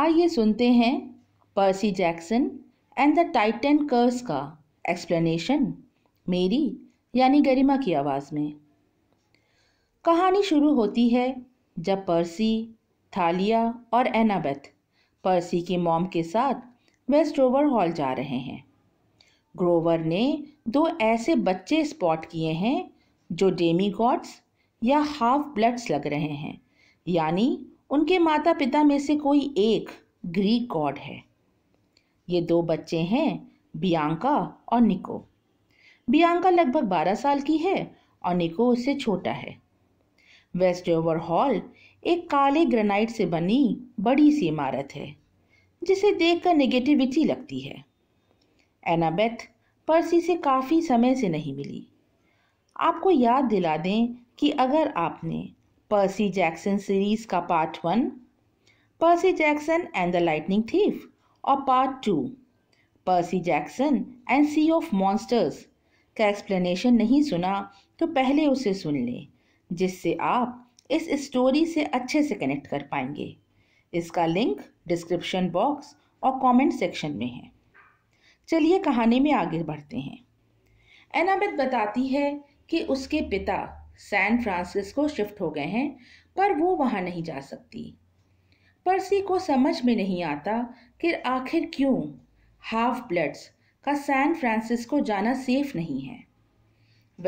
आइए सुनते हैं Percy Jackson and the Titan curse का एक्सप्लेनेशन मेरी यानी गरिमा की आवाज़ में कहानी शुरू होती है जब पर्सी थालिया और एनाबेथ पर्सी की मॉम के साथ वेस्ट ग्रोवर हॉल जा रहे हैं ग्रोवर ने दो ऐसे बच्चे स्पॉट किए हैं जो डेमी गॉड्स या हाफ ब्लड्स लग रहे हैं यानी उनके माता पिता में से कोई एक ग्रीक गॉड है ये दो बच्चे हैं बियांका और निको बियांका लगभग बारह साल की है और निको उससे छोटा है वेस्ट ओवर हॉल एक काले ग्रेनाइट से बनी बड़ी सी इमारत है जिसे देखकर नेगेटिविटी लगती है एनाबेथ पर्सी से काफ़ी समय से नहीं मिली आपको याद दिला दें कि अगर आपने पर्सी जैक्सन सीरीज का part one Percy Jackson and the lightning thief और part two Percy Jackson and sea of monsters का एक्सप्लेनेशन नहीं सुना तो पहले उसे सुन लें जिससे आप इस स्टोरी से अच्छे से कनेक्ट कर पाएंगे इसका लिंक डिस्क्रिप्शन बॉक्स और कमेंट सेक्शन में है चलिए कहानी में आगे बढ़ते हैं एनाबेथ बताती है कि उसके पिता सैन फ्रांसिस्को शिफ्ट हो गए हैं पर वो वहाँ नहीं जा सकती पर्सी को समझ में नहीं आता कि आखिर क्यों हाफ ब्लड्स का सैन फ्रांसिस्को जाना सेफ नहीं है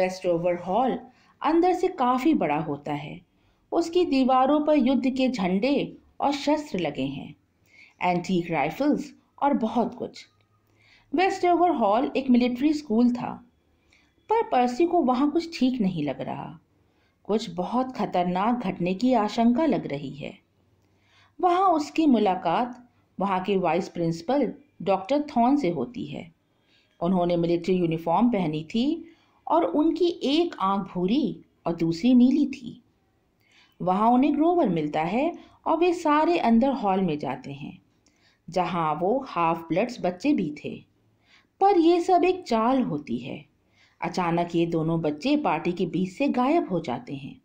वेस्ट ओवर हॉल अंदर से काफ़ी बड़ा होता है उसकी दीवारों पर युद्ध के झंडे और शस्त्र लगे हैं एंटीक राइफल्स और बहुत कुछ वेस्ट ओवर हॉल एक मिलिट्री स्कूल था पर पर्सी को वहाँ कुछ ठीक नहीं लग रहा कुछ बहुत खतरनाक घटने की आशंका लग रही है वहाँ उसकी मुलाकात वहाँ के वाइस प्रिंसिपल डॉक्टर थॉन से होती है उन्होंने मिलिट्री यूनिफॉर्म पहनी थी और उनकी एक आंख भूरी और दूसरी नीली थी वहाँ उन्हें ग्रोवर मिलता है और वे सारे अंदर हॉल में जाते हैं जहाँ वो हाफ ब्लड्स बच्चे भी थे पर यह सब एक चाल होती है अचानक ये दोनों बच्चे पार्टी के बीच से गायब हो जाते हैं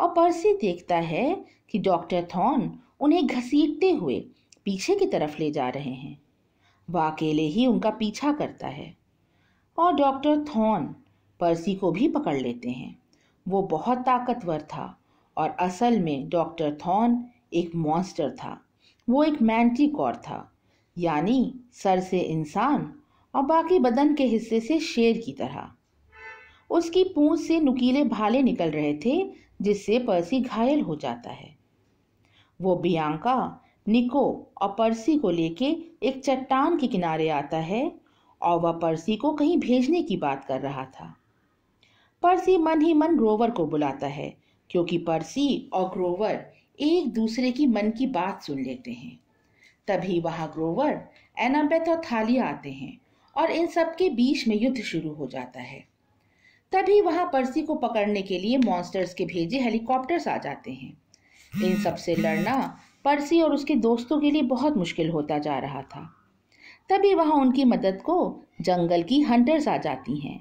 और पर्सी देखता है कि डॉक्टर थॉन उन्हें घसीटते हुए पीछे की तरफ ले जा रहे हैं वह अकेले ही उनका पीछा करता है और डॉक्टर थॉन पर्सी को भी पकड़ लेते हैं वो बहुत ताकतवर था और असल में डॉक्टर थॉन एक मॉन्स्टर था वो एक मैंटिकॉर था यानी सर से इंसान और बाकी बदन के हिस्से से शेर की तरह उसकी पूंछ से नुकीले भाले निकल रहे थे जिससे पर्सी घायल हो जाता है वो बियांका निको और पर्सी को लेके एक चट्टान के किनारे आता है और वह पर्सी को कहीं भेजने की बात कर रहा था पर्सी मन ही मन ग्रोवर को बुलाता है क्योंकि पर्सी और ग्रोवर एक दूसरे की मन की बात सुन लेते हैं तभी वहाँ ग्रोवर एनाबेथ और थालिया आते हैं और इन सब के बीच में युद्ध शुरू हो जाता है तभी वहां पर्सी को पकड़ने के लिए मॉन्स्टर्स के भेजे हेलीकॉप्टर्स आ जाते हैं इन सब से लड़ना पर्सी और उसके दोस्तों के लिए बहुत मुश्किल होता जा रहा था तभी वहां उनकी मदद को जंगल की हंटर्स आ जाती हैं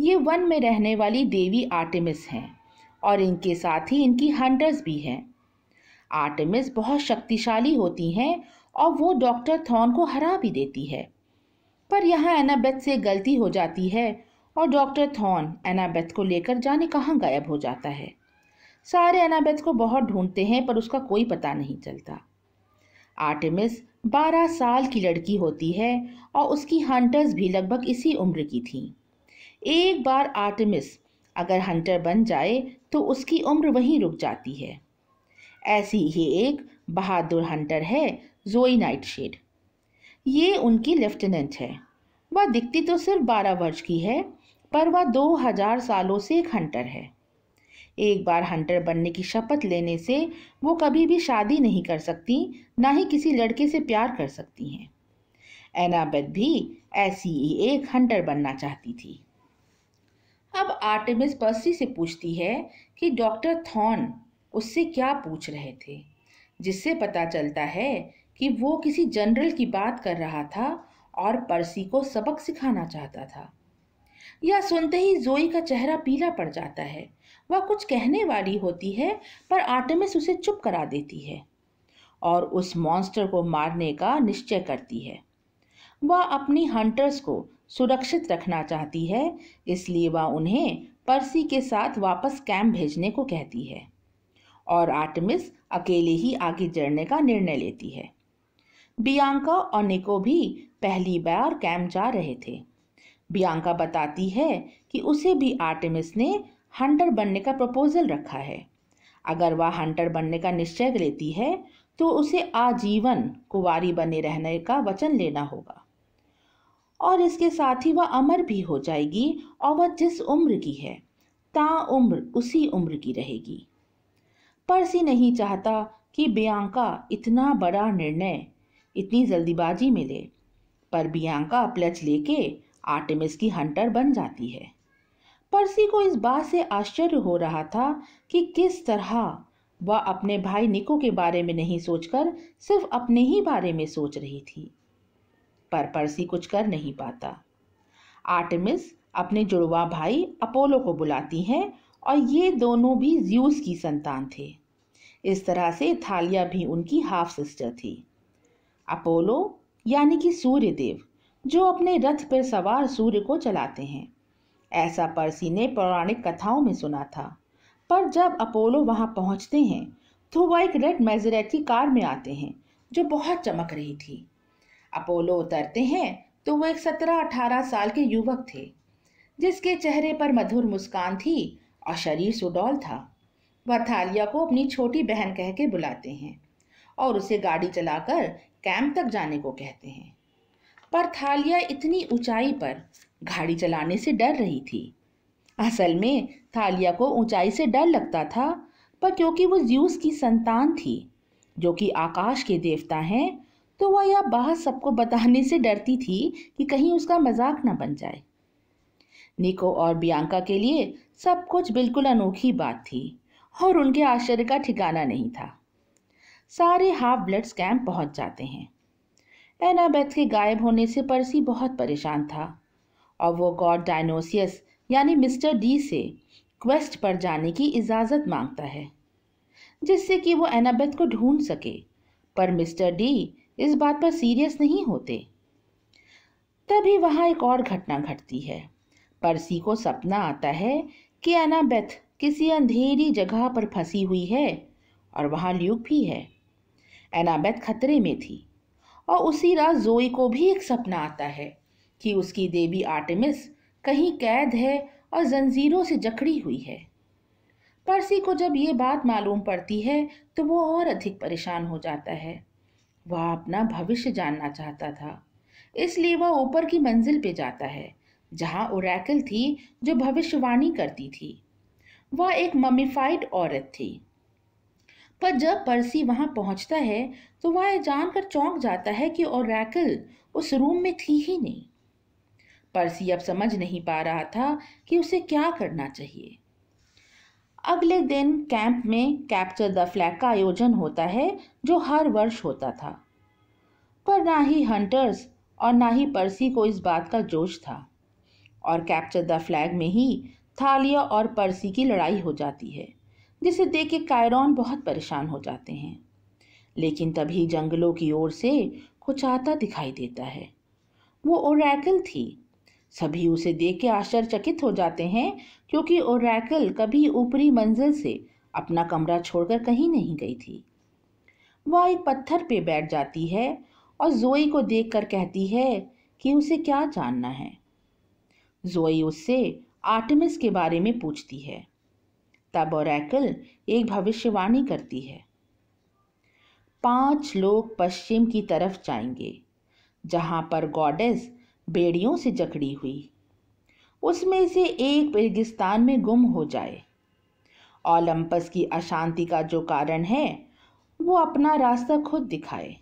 ये वन में रहने वाली देवी आर्टेमिस हैं और इनके साथ ही इनकी हंटर्स भी हैं आर्टेमिस बहुत शक्तिशाली होती हैं और वो डॉक्टर थॉन को हरा भी देती है पर यहाँ एनाबेथ से गलती हो जाती है और डॉक्टर थॉन एनाबेथ को लेकर जाने कहाँ गायब हो जाता है सारे एनाबेथ को बहुत ढूंढते हैं पर उसका कोई पता नहीं चलता आर्टेमिस बारह साल की लड़की होती है और उसकी हंटर्स भी लगभग इसी उम्र की थी एक बार आर्टेमिस अगर हंटर बन जाए तो उसकी उम्र वहीं रुक जाती है ऐसी ही एक बहादुर हंटर है जोई नाइटशेड ये उनकी लेफ्टिनेंट है वह दिखती तो सिर्फ बारह वर्ष की है पर वह दो हजार सालों से एक हंटर है एक बार हंटर बनने की शपथ लेने से वो कभी भी शादी नहीं कर सकती ना ही किसी लड़के से प्यार कर सकती हैं एनाबेथ भी ऐसी ही एक हंटर बनना चाहती थी अब आर्टेमिस पर्सी से पूछती है कि डॉक्टर थॉन उससे क्या पूछ रहे थे जिससे पता चलता है कि वो किसी जनरल की बात कर रहा था और पर्सी को सबक सिखाना चाहता था यह सुनते ही जोई का चेहरा पीला पड़ जाता है वह कुछ कहने वाली होती है पर आर्टेमिस उसे चुप करा देती है और उस मॉन्स्टर को मारने का निश्चय करती है वह अपनी हंटर्स को सुरक्षित रखना चाहती है इसलिए वह उन्हें पर्सी के साथ वापस कैंप भेजने को कहती है और आर्टमिस अकेले ही आगे चढ़ने का निर्णय लेती है बियांका और निको भी पहली बार कैंप जा रहे थे बियांका बताती है कि उसे भी आर्टेमिस ने हंटर बनने का प्रपोजल रखा है अगर वह हंटर बनने का निश्चय लेती है तो उसे आजीवन कुवारी बने रहने का वचन लेना होगा और इसके साथ ही वह अमर भी हो जाएगी और वह जिस उम्र की है ता उम्र उसी उम्र की रहेगी परसी नहीं चाहता कि बियांका इतना बड़ा निर्णय इतनी जल्दीबाजी में ले पर बियांका प्लच लेके आर्टेमिस की हंटर बन जाती है पर्सी को इस बात से आश्चर्य हो रहा था कि किस तरह वह अपने भाई निको के बारे में नहीं सोचकर सिर्फ अपने ही बारे में सोच रही थी पर पर्सी कुछ कर नहीं पाता आर्टेमिस अपने जुड़वा भाई अपोलो को बुलाती हैं और ये दोनों भी ज्यूस की संतान थे इस तरह से थालिया भी उनकी हाफ सिस्टर थी अपोलो यानी कि सूर्य देव जो अपने रथ पर सवार सूर्य को चलाते हैं ऐसा पर्सी ने पौराणिक कथाओं में सुना था पर जब अपोलो वहां पहुंचते हैं तो वह एक रेड मेजरेटी कार में आते हैं जो बहुत चमक रही थी अपोलो उतरते हैं तो वह एक सत्रह अठारह साल के युवक थे जिसके चेहरे पर मधुर मुस्कान थी और शरीर सुडौल था वह थालिया को अपनी छोटी बहन कह के बुलाते हैं और उसे गाड़ी चलाकर कैंप तक जाने को कहते हैं पर थालिया इतनी ऊंचाई पर गाड़ी चलाने से डर रही थी असल में थालिया को ऊंचाई से डर लगता था पर क्योंकि वो ज्यूस की संतान थी जो कि आकाश के देवता हैं तो वह यह बात सबको बताने से डरती थी कि कहीं उसका मजाक ना बन जाए निको और बियांका के लिए सब कुछ बिल्कुल अनोखी बात थी और उनके आश्चर्य का ठिकाना नहीं था सारे हाफ ब्लड्स कैंप पहुंच जाते हैं एनाबेथ के गायब होने से परसी बहुत परेशान था और वो गॉड डायनोसियस यानी मिस्टर डी से क्वेस्ट पर जाने की इजाज़त मांगता है जिससे कि वो एनाबेथ को ढूंढ सके पर मिस्टर डी इस बात पर सीरियस नहीं होते तभी वहाँ एक और घटना घटती है परसी को सपना आता है कि एनाबेथ किसी अंधेरी जगह पर फंसी हुई है और वहाँ ल्यूक भी है एनाबेथ खतरे में थी और उसी रात जोई को भी एक सपना आता है कि उसकी देवी आर्टेमिस कहीं कैद है और जंजीरों से जकड़ी हुई है पर्सी को जब ये बात मालूम पड़ती है तो वो और अधिक परेशान हो जाता है वह अपना भविष्य जानना चाहता था इसलिए वह ऊपर की मंजिल पे जाता है जहाँ ओरैकल थी जो भविष्यवाणी करती थी वह एक ममीफाइड औरत थी पर जब पर्सी वहाँ पहुँचता है तो वह यह जानकर चौंक जाता है कि ओरैकल उस रूम में थी ही नहीं पर्सी अब समझ नहीं पा रहा था कि उसे क्या करना चाहिए अगले दिन कैंप में कैप्चर द फ्लैग का आयोजन होता है जो हर वर्ष होता था पर ना ही हंटर्स और ना ही पर्सी को इस बात का जोश था और कैप्चर द फ्लैग में ही थालिया और पर्सी की लड़ाई हो जाती है जिसे देख के कायरॉन बहुत परेशान हो जाते हैं लेकिन तभी जंगलों की ओर से कुछ आता दिखाई देता है वो ओरैकल थी सभी उसे देख के आश्चर्यचकित हो जाते हैं क्योंकि ओरैकल कभी ऊपरी मंजिल से अपना कमरा छोड़कर कहीं नहीं गई थी वह एक पत्थर पे बैठ जाती है और जोई को देखकर कहती है कि उसे क्या जानना है जोई उससे आर्टमिस के बारे में पूछती है तब ओरेकल एक भविष्यवाणी करती है पांच लोग पश्चिम की तरफ जाएंगे जहां पर गॉडेस बेड़ियों से जकड़ी हुई उसमें से एक रेगिस्तान में गुम हो जाए ओलंपस की अशांति का जो कारण है वो अपना रास्ता खुद दिखाए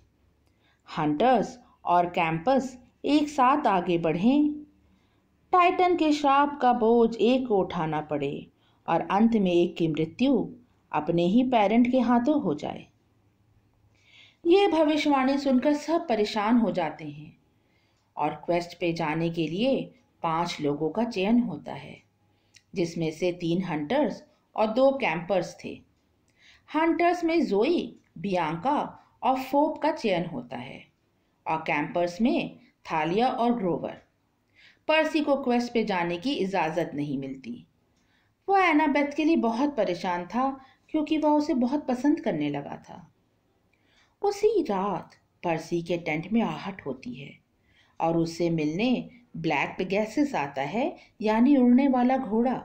हंटर्स और कैंपस एक साथ आगे बढ़ें टाइटन के श्राप का बोझ एक को उठाना पड़े और अंत में एक की मृत्यु अपने ही पेरेंट के हाथों हो जाए ये भविष्यवाणी सुनकर सब परेशान हो जाते हैं और क्वेस्ट पे जाने के लिए पांच लोगों का चयन होता है जिसमें से तीन हंटर्स और दो कैंपर्स थे हंटर्स में जोई बियांका और फोप का चयन होता है और कैंपर्स में थालिया और ग्रोवर पर्सी को क्वेस्ट पे जाने की इजाज़त नहीं मिलती वह एनाबेथ के लिए बहुत परेशान था क्योंकि वह उसे बहुत पसंद करने लगा था उसी रात पर्सी के टेंट में आहट होती है और उससे मिलने ब्लैक गैसेस आता है यानी उड़ने वाला घोड़ा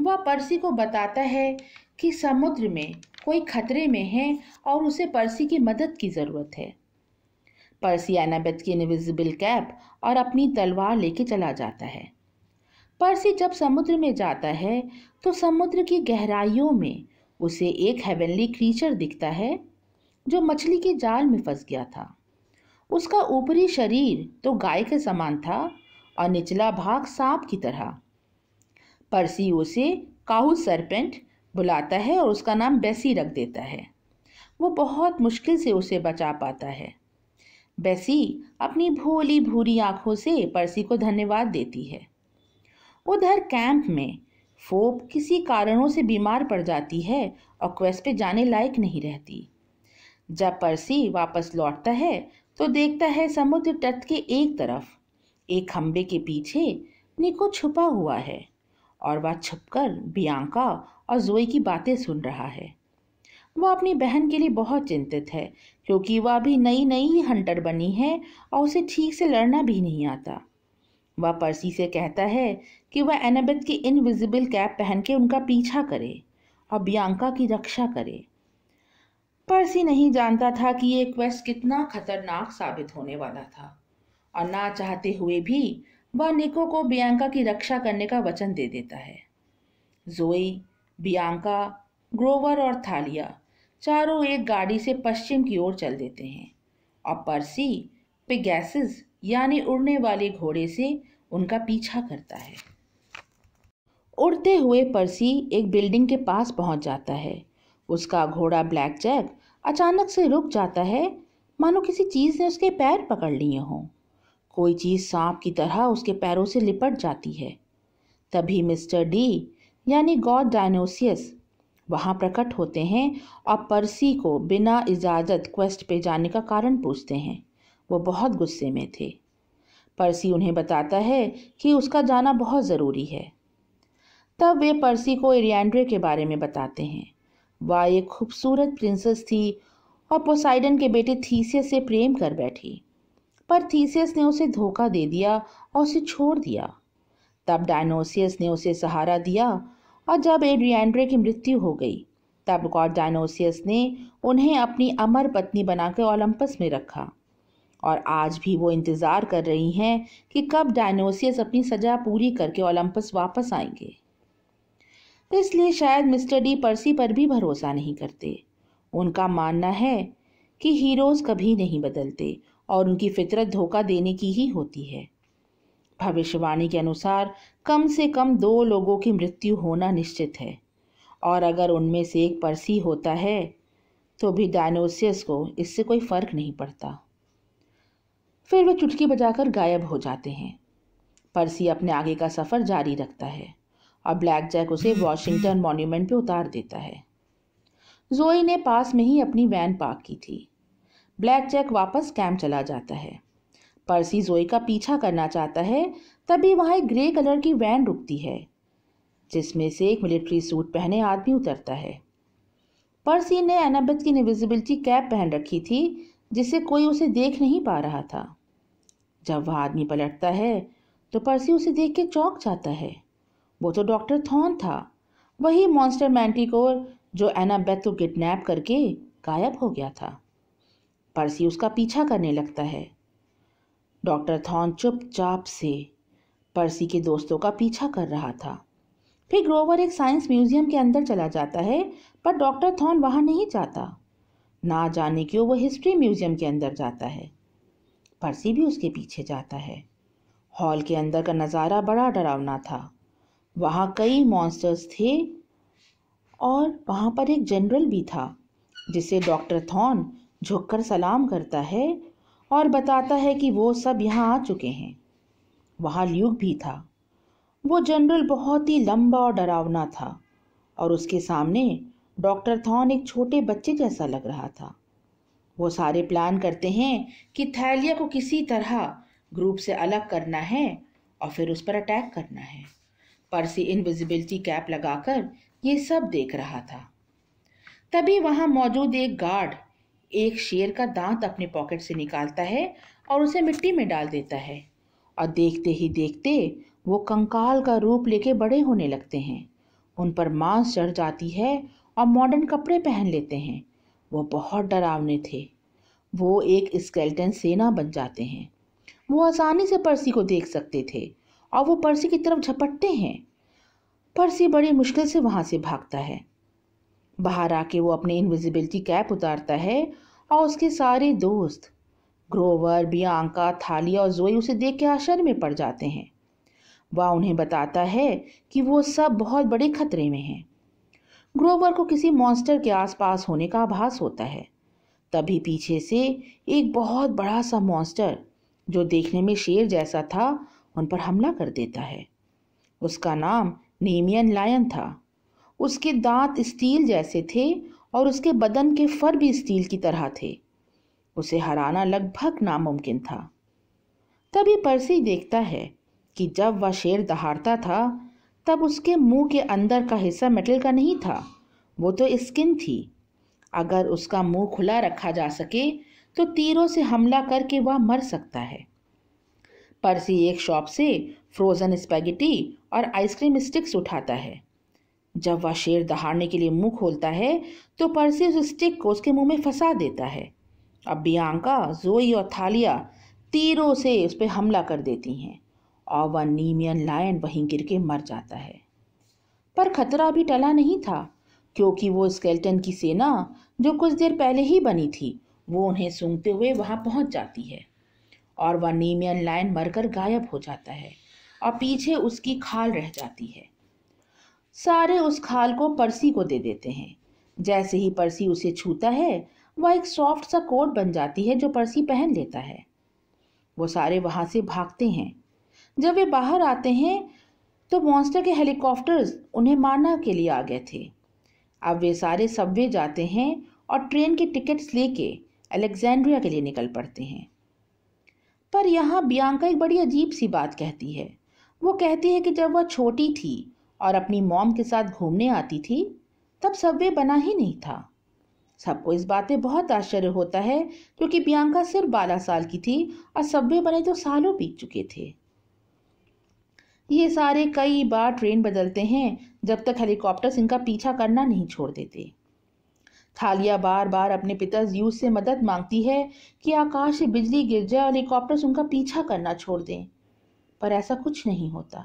वह पर्सी को बताता है कि समुद्र में कोई खतरे में है और उसे पर्सी की मदद की ज़रूरत है पर्सी एनाबेथ की इनविजिबल कैप और अपनी तलवार लेके चला जाता है पर्सी जब समुद्र में जाता है तो समुद्र की गहराइयों में उसे एक हेवनली क्रीचर दिखता है जो मछली के जाल में फंस गया था उसका ऊपरी शरीर तो गाय के समान था और निचला भाग सांप की तरह पर्सी उसे काहू सरपेंट बुलाता है और उसका नाम बेसी रख देता है वो बहुत मुश्किल से उसे बचा पाता है बेसी अपनी भोली भूरी आंखों से पर्सी को धन्यवाद देती है उधर कैंप में फोप किसी कारणों से बीमार पड़ जाती है और क्वेस्ट पे जाने लायक नहीं रहती जब परसी वापस लौटता है तो देखता है समुद्र तट के एक तरफ एक खम्बे के पीछे निको छुपा हुआ है और वह छुपकर बियांका और जोई की बातें सुन रहा है वह अपनी बहन के लिए बहुत चिंतित है क्योंकि वह अभी नई नई हंटर बनी है और उसे ठीक से लड़ना भी नहीं आता वह पर्सी से कहता है कि वह एनाबेथ की इनविजिबल कैप पहन के उनका पीछा करे और बियांका की रक्षा करे पर्सी नहीं जानता था कि ये क्वेस्ट कितना खतरनाक साबित होने वाला था और ना चाहते हुए भी वह निको को बियांका की रक्षा करने का वचन दे देता है जोई बियांका ग्रोवर और थालिया चारों एक गाड़ी से पश्चिम की ओर चल देते हैं और पर्सी पिगैसिस यानी उड़ने वाले घोड़े से उनका पीछा करता है उड़ते हुए पर्सी एक बिल्डिंग के पास पहुंच जाता है उसका घोड़ा ब्लैक जैक अचानक से रुक जाता है मानो किसी चीज़ ने उसके पैर पकड़ लिए हों कोई चीज़ सांप की तरह उसके पैरों से लिपट जाती है तभी मिस्टर डी यानी गॉड डायनोसियस वहाँ प्रकट होते हैं और पर्सी को बिना इजाज़त क्वेस्ट पे जाने का कारण पूछते हैं वो बहुत गुस्से में थे पर्सी उन्हें बताता है कि उसका जाना बहुत ज़रूरी है तब वे पर्सी को एरियड्रे के बारे में बताते हैं वह एक खूबसूरत प्रिंसेस थी और पोसाइडन के बेटे थीसियस से प्रेम कर बैठी पर थीसियस ने उसे धोखा दे दिया और उसे छोड़ दिया तब डायनोसियस ने उसे सहारा दिया और जब एड्रियड्रे की मृत्यु हो गई तब गॉड डायनोसियस ने उन्हें अपनी अमर पत्नी बनाकर ओलंपस में रखा और आज भी वो इंतज़ार कर रही हैं कि कब डायनोसियस अपनी सज़ा पूरी करके ओलंपस वापस आएंगे तो इसलिए शायद मिस्टर डी पर्सी पर भी भरोसा नहीं करते उनका मानना है कि हीरोज़ कभी नहीं बदलते और उनकी फितरत धोखा देने की ही होती है भविष्यवाणी के अनुसार कम से कम दो लोगों की मृत्यु होना निश्चित है और अगर उनमें से एक पर्सी होता है तो भी डायनोसियस को इससे कोई फ़र्क नहीं पड़ता फिर वे चुटकी बजाकर गायब हो जाते हैं पर्सी अपने आगे का सफ़र जारी रखता है और ब्लैक जैक उसे वॉशिंगटन मॉन्यूमेंट पर उतार देता है जोई ने पास में ही अपनी वैन पार्क की थी ब्लैक जैक वापस कैंप चला जाता है पर्सी जोई का पीछा करना चाहता है तभी वहाँ एक ग्रे कलर की वैन रुकती है जिसमें से एक मिलिट्री सूट पहने आदमी उतरता है पर्सी ने एनाबेथ की निविजिबिलिटी कैप पहन रखी थी जिससे कोई उसे देख नहीं पा रहा था जब वह आदमी पलटता है तो पर्सी उसे देख के चौंक जाता है वो तो डॉक्टर थॉन था वही मॉन्स्टर मैंटिकोर जो एनाबेथ को किडनैप करके गायब हो गया था पर्सी उसका पीछा करने लगता है डॉक्टर थॉन चुपचाप से पर्सी के दोस्तों का पीछा कर रहा था फिर ग्रोवर एक साइंस म्यूजियम के अंदर चला जाता है पर डॉक्टर थॉन वहाँ नहीं जाता ना जाने क्यों वो हिस्ट्री म्यूजियम के अंदर जाता है पर्सी भी उसके पीछे जाता है हॉल के अंदर का नज़ारा बड़ा डरावना था वहाँ कई मॉन्स्टर्स थे और वहाँ पर एक जनरल भी था जिसे डॉक्टर थॉन झुककर सलाम करता है और बताता है कि वो सब यहाँ आ चुके हैं वहाँ ल्यूक भी था वो जनरल बहुत ही लंबा और डरावना था और उसके सामने डॉक्टर थॉन एक छोटे बच्चे जैसा लग रहा था वो सारे प्लान करते हैं कि थैलिया को किसी तरह ग्रुप से अलग करना है और फिर उस पर अटैक करना है पर्सी इनविजिबिलिटी कैप लगाकर ये सब देख रहा था तभी वहाँ मौजूद एक गार्ड एक शेर का दांत अपने पॉकेट से निकालता है और उसे मिट्टी में डाल देता है और देखते ही देखते वो कंकाल का रूप लेके बड़े होने लगते हैं उन पर मांस चढ़ जाती है और मॉडर्न कपड़े पहन लेते हैं वो बहुत डरावने थे वो एक स्केल्टन सेना बन जाते हैं वो आसानी से पर्सी को देख सकते थे और वो पर्सी की तरफ झपटते हैं पर्सी बड़ी मुश्किल से वहाँ से भागता है बाहर आके वो अपने इनविजिबिलिटी कैप उतारता है और उसके सारे दोस्त ग्रोवर बियांका थालिया और जोई उसे देख के आश्चर्य में पड़ जाते हैं वह उन्हें बताता है कि वो सब बहुत बड़े खतरे में हैं ग्रोवर को किसी मॉन्स्टर के आसपास होने का आभास होता है तभी पीछे से एक बहुत बड़ा सा मॉन्स्टर जो देखने में शेर जैसा था उन पर हमला कर देता है उसका नाम नेमियन लायन था उसके दांत स्टील जैसे थे और उसके बदन के फर भी स्टील की तरह थे उसे हराना लगभग नामुमकिन था तभी परसी देखता है कि जब वह शेर दहाड़ता था तब उसके मुंह के अंदर का हिस्सा मेटल का नहीं था वो तो स्किन थी अगर उसका मुंह खुला रखा जा सके तो तीरों से हमला करके वह मर सकता है पर्सी एक शॉप से फ्रोज़न स्पैगेटी और आइसक्रीम स्टिक्स उठाता है जब वह शेर दहाड़ने के लिए मुंह खोलता है तो पर्सी उस स्टिक को उसके मुंह में फंसा देता है अब बियांका जोई और थालिया तीरों से उस पर हमला कर देती हैं और वह नीमियन लायन वहीं गिर के मर जाता है पर खतरा भी टला नहीं था क्योंकि वो स्केल्टन की सेना जो कुछ देर पहले ही बनी थी वो उन्हें सूंघते हुए वहाँ पहुँच जाती है और वह नीमियन लायन मरकर गायब हो जाता है और पीछे उसकी खाल रह जाती है सारे उस खाल को परसी को दे देते हैं जैसे ही परसी उसे छूता है वह एक सॉफ्ट सा कोट बन जाती है जो परसी पहन लेता है वो सारे वहाँ से भागते हैं जब वे बाहर आते हैं तो मॉन्स्टर के हेलीकॉप्टर्स उन्हें मारना के लिए आ गए थे अब वे सारे सबवे जाते हैं और ट्रेन की टिकट्स लेके अलेक्जेंड्रिया के लिए निकल पड़ते हैं पर यहाँ बियांका एक बड़ी अजीब सी बात कहती है वो कहती है कि जब वह छोटी थी और अपनी मॉम के साथ घूमने आती थी तब सबवे बना ही नहीं था सबको इस बात में बहुत आश्चर्य होता है क्योंकि बियांका सिर्फ बारह साल की थी और सबवे बने तो सालों बीत चुके थे ये सारे कई बार ट्रेन बदलते हैं जब तक हेलीकॉप्टर्स इनका पीछा करना नहीं छोड़ देते थालिया बार बार अपने पिता जीव से मदद मांगती है कि आकाश से बिजली गिर जाए और हेलीकॉप्टर्स उनका पीछा करना छोड़ दें पर ऐसा कुछ नहीं होता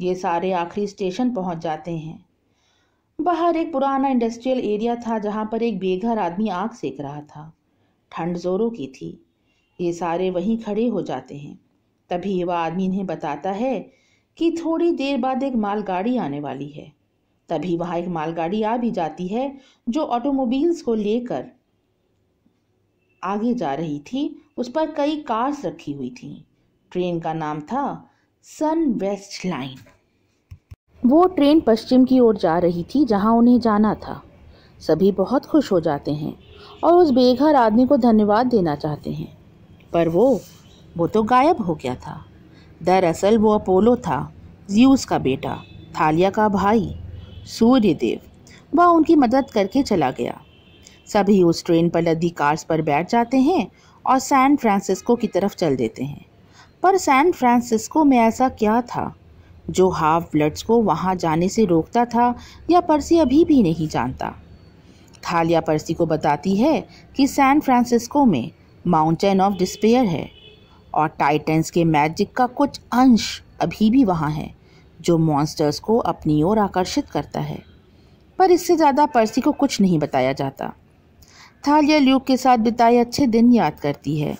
ये सारे आखिरी स्टेशन पहुंच जाते हैं बाहर एक पुराना इंडस्ट्रियल एरिया था जहां पर एक बेघर आदमी आग सेक रहा था ठंड जोरों की थी ये सारे वहीं खड़े हो जाते हैं तभी वह आदमी इन्हें बताता है कि थोड़ी देर बाद एक मालगाड़ी आने वाली है तभी वहाँ एक मालगाड़ी आ भी जाती है जो ऑटोमोबाइल्स को लेकर आगे जा रही थी उस पर कई कार्स रखी हुई थी ट्रेन का नाम था सन वेस्ट लाइन वो ट्रेन पश्चिम की ओर जा रही थी जहां उन्हें जाना था सभी बहुत खुश हो जाते हैं और उस बेघर आदमी को धन्यवाद देना चाहते हैं पर वो वो तो गायब हो गया था दरअसल वो अपोलो था ज्यूस का बेटा थालिया का भाई सूर्यदेव वह उनकी मदद करके चला गया सभी उस ट्रेन पर लदी कार्स पर बैठ जाते हैं और सैन फ्रांसिस्को की तरफ चल देते हैं पर सैन फ्रांसिस्को में ऐसा क्या था जो हाफ ब्लड्स को वहाँ जाने से रोकता था या पर्सी अभी भी नहीं जानता थालिया पर्सी को बताती है कि सैन फ्रांसिस्को में माउंटेन ऑफ डिस्पेयर है और टाइटेंस के मैजिक का कुछ अंश अभी भी वहाँ है जो मॉन्स्टर्स को अपनी ओर आकर्षित करता है पर इससे ज़्यादा पर्सी को कुछ नहीं बताया जाता थालिया ल्यूक के साथ बिताए अच्छे दिन याद करती है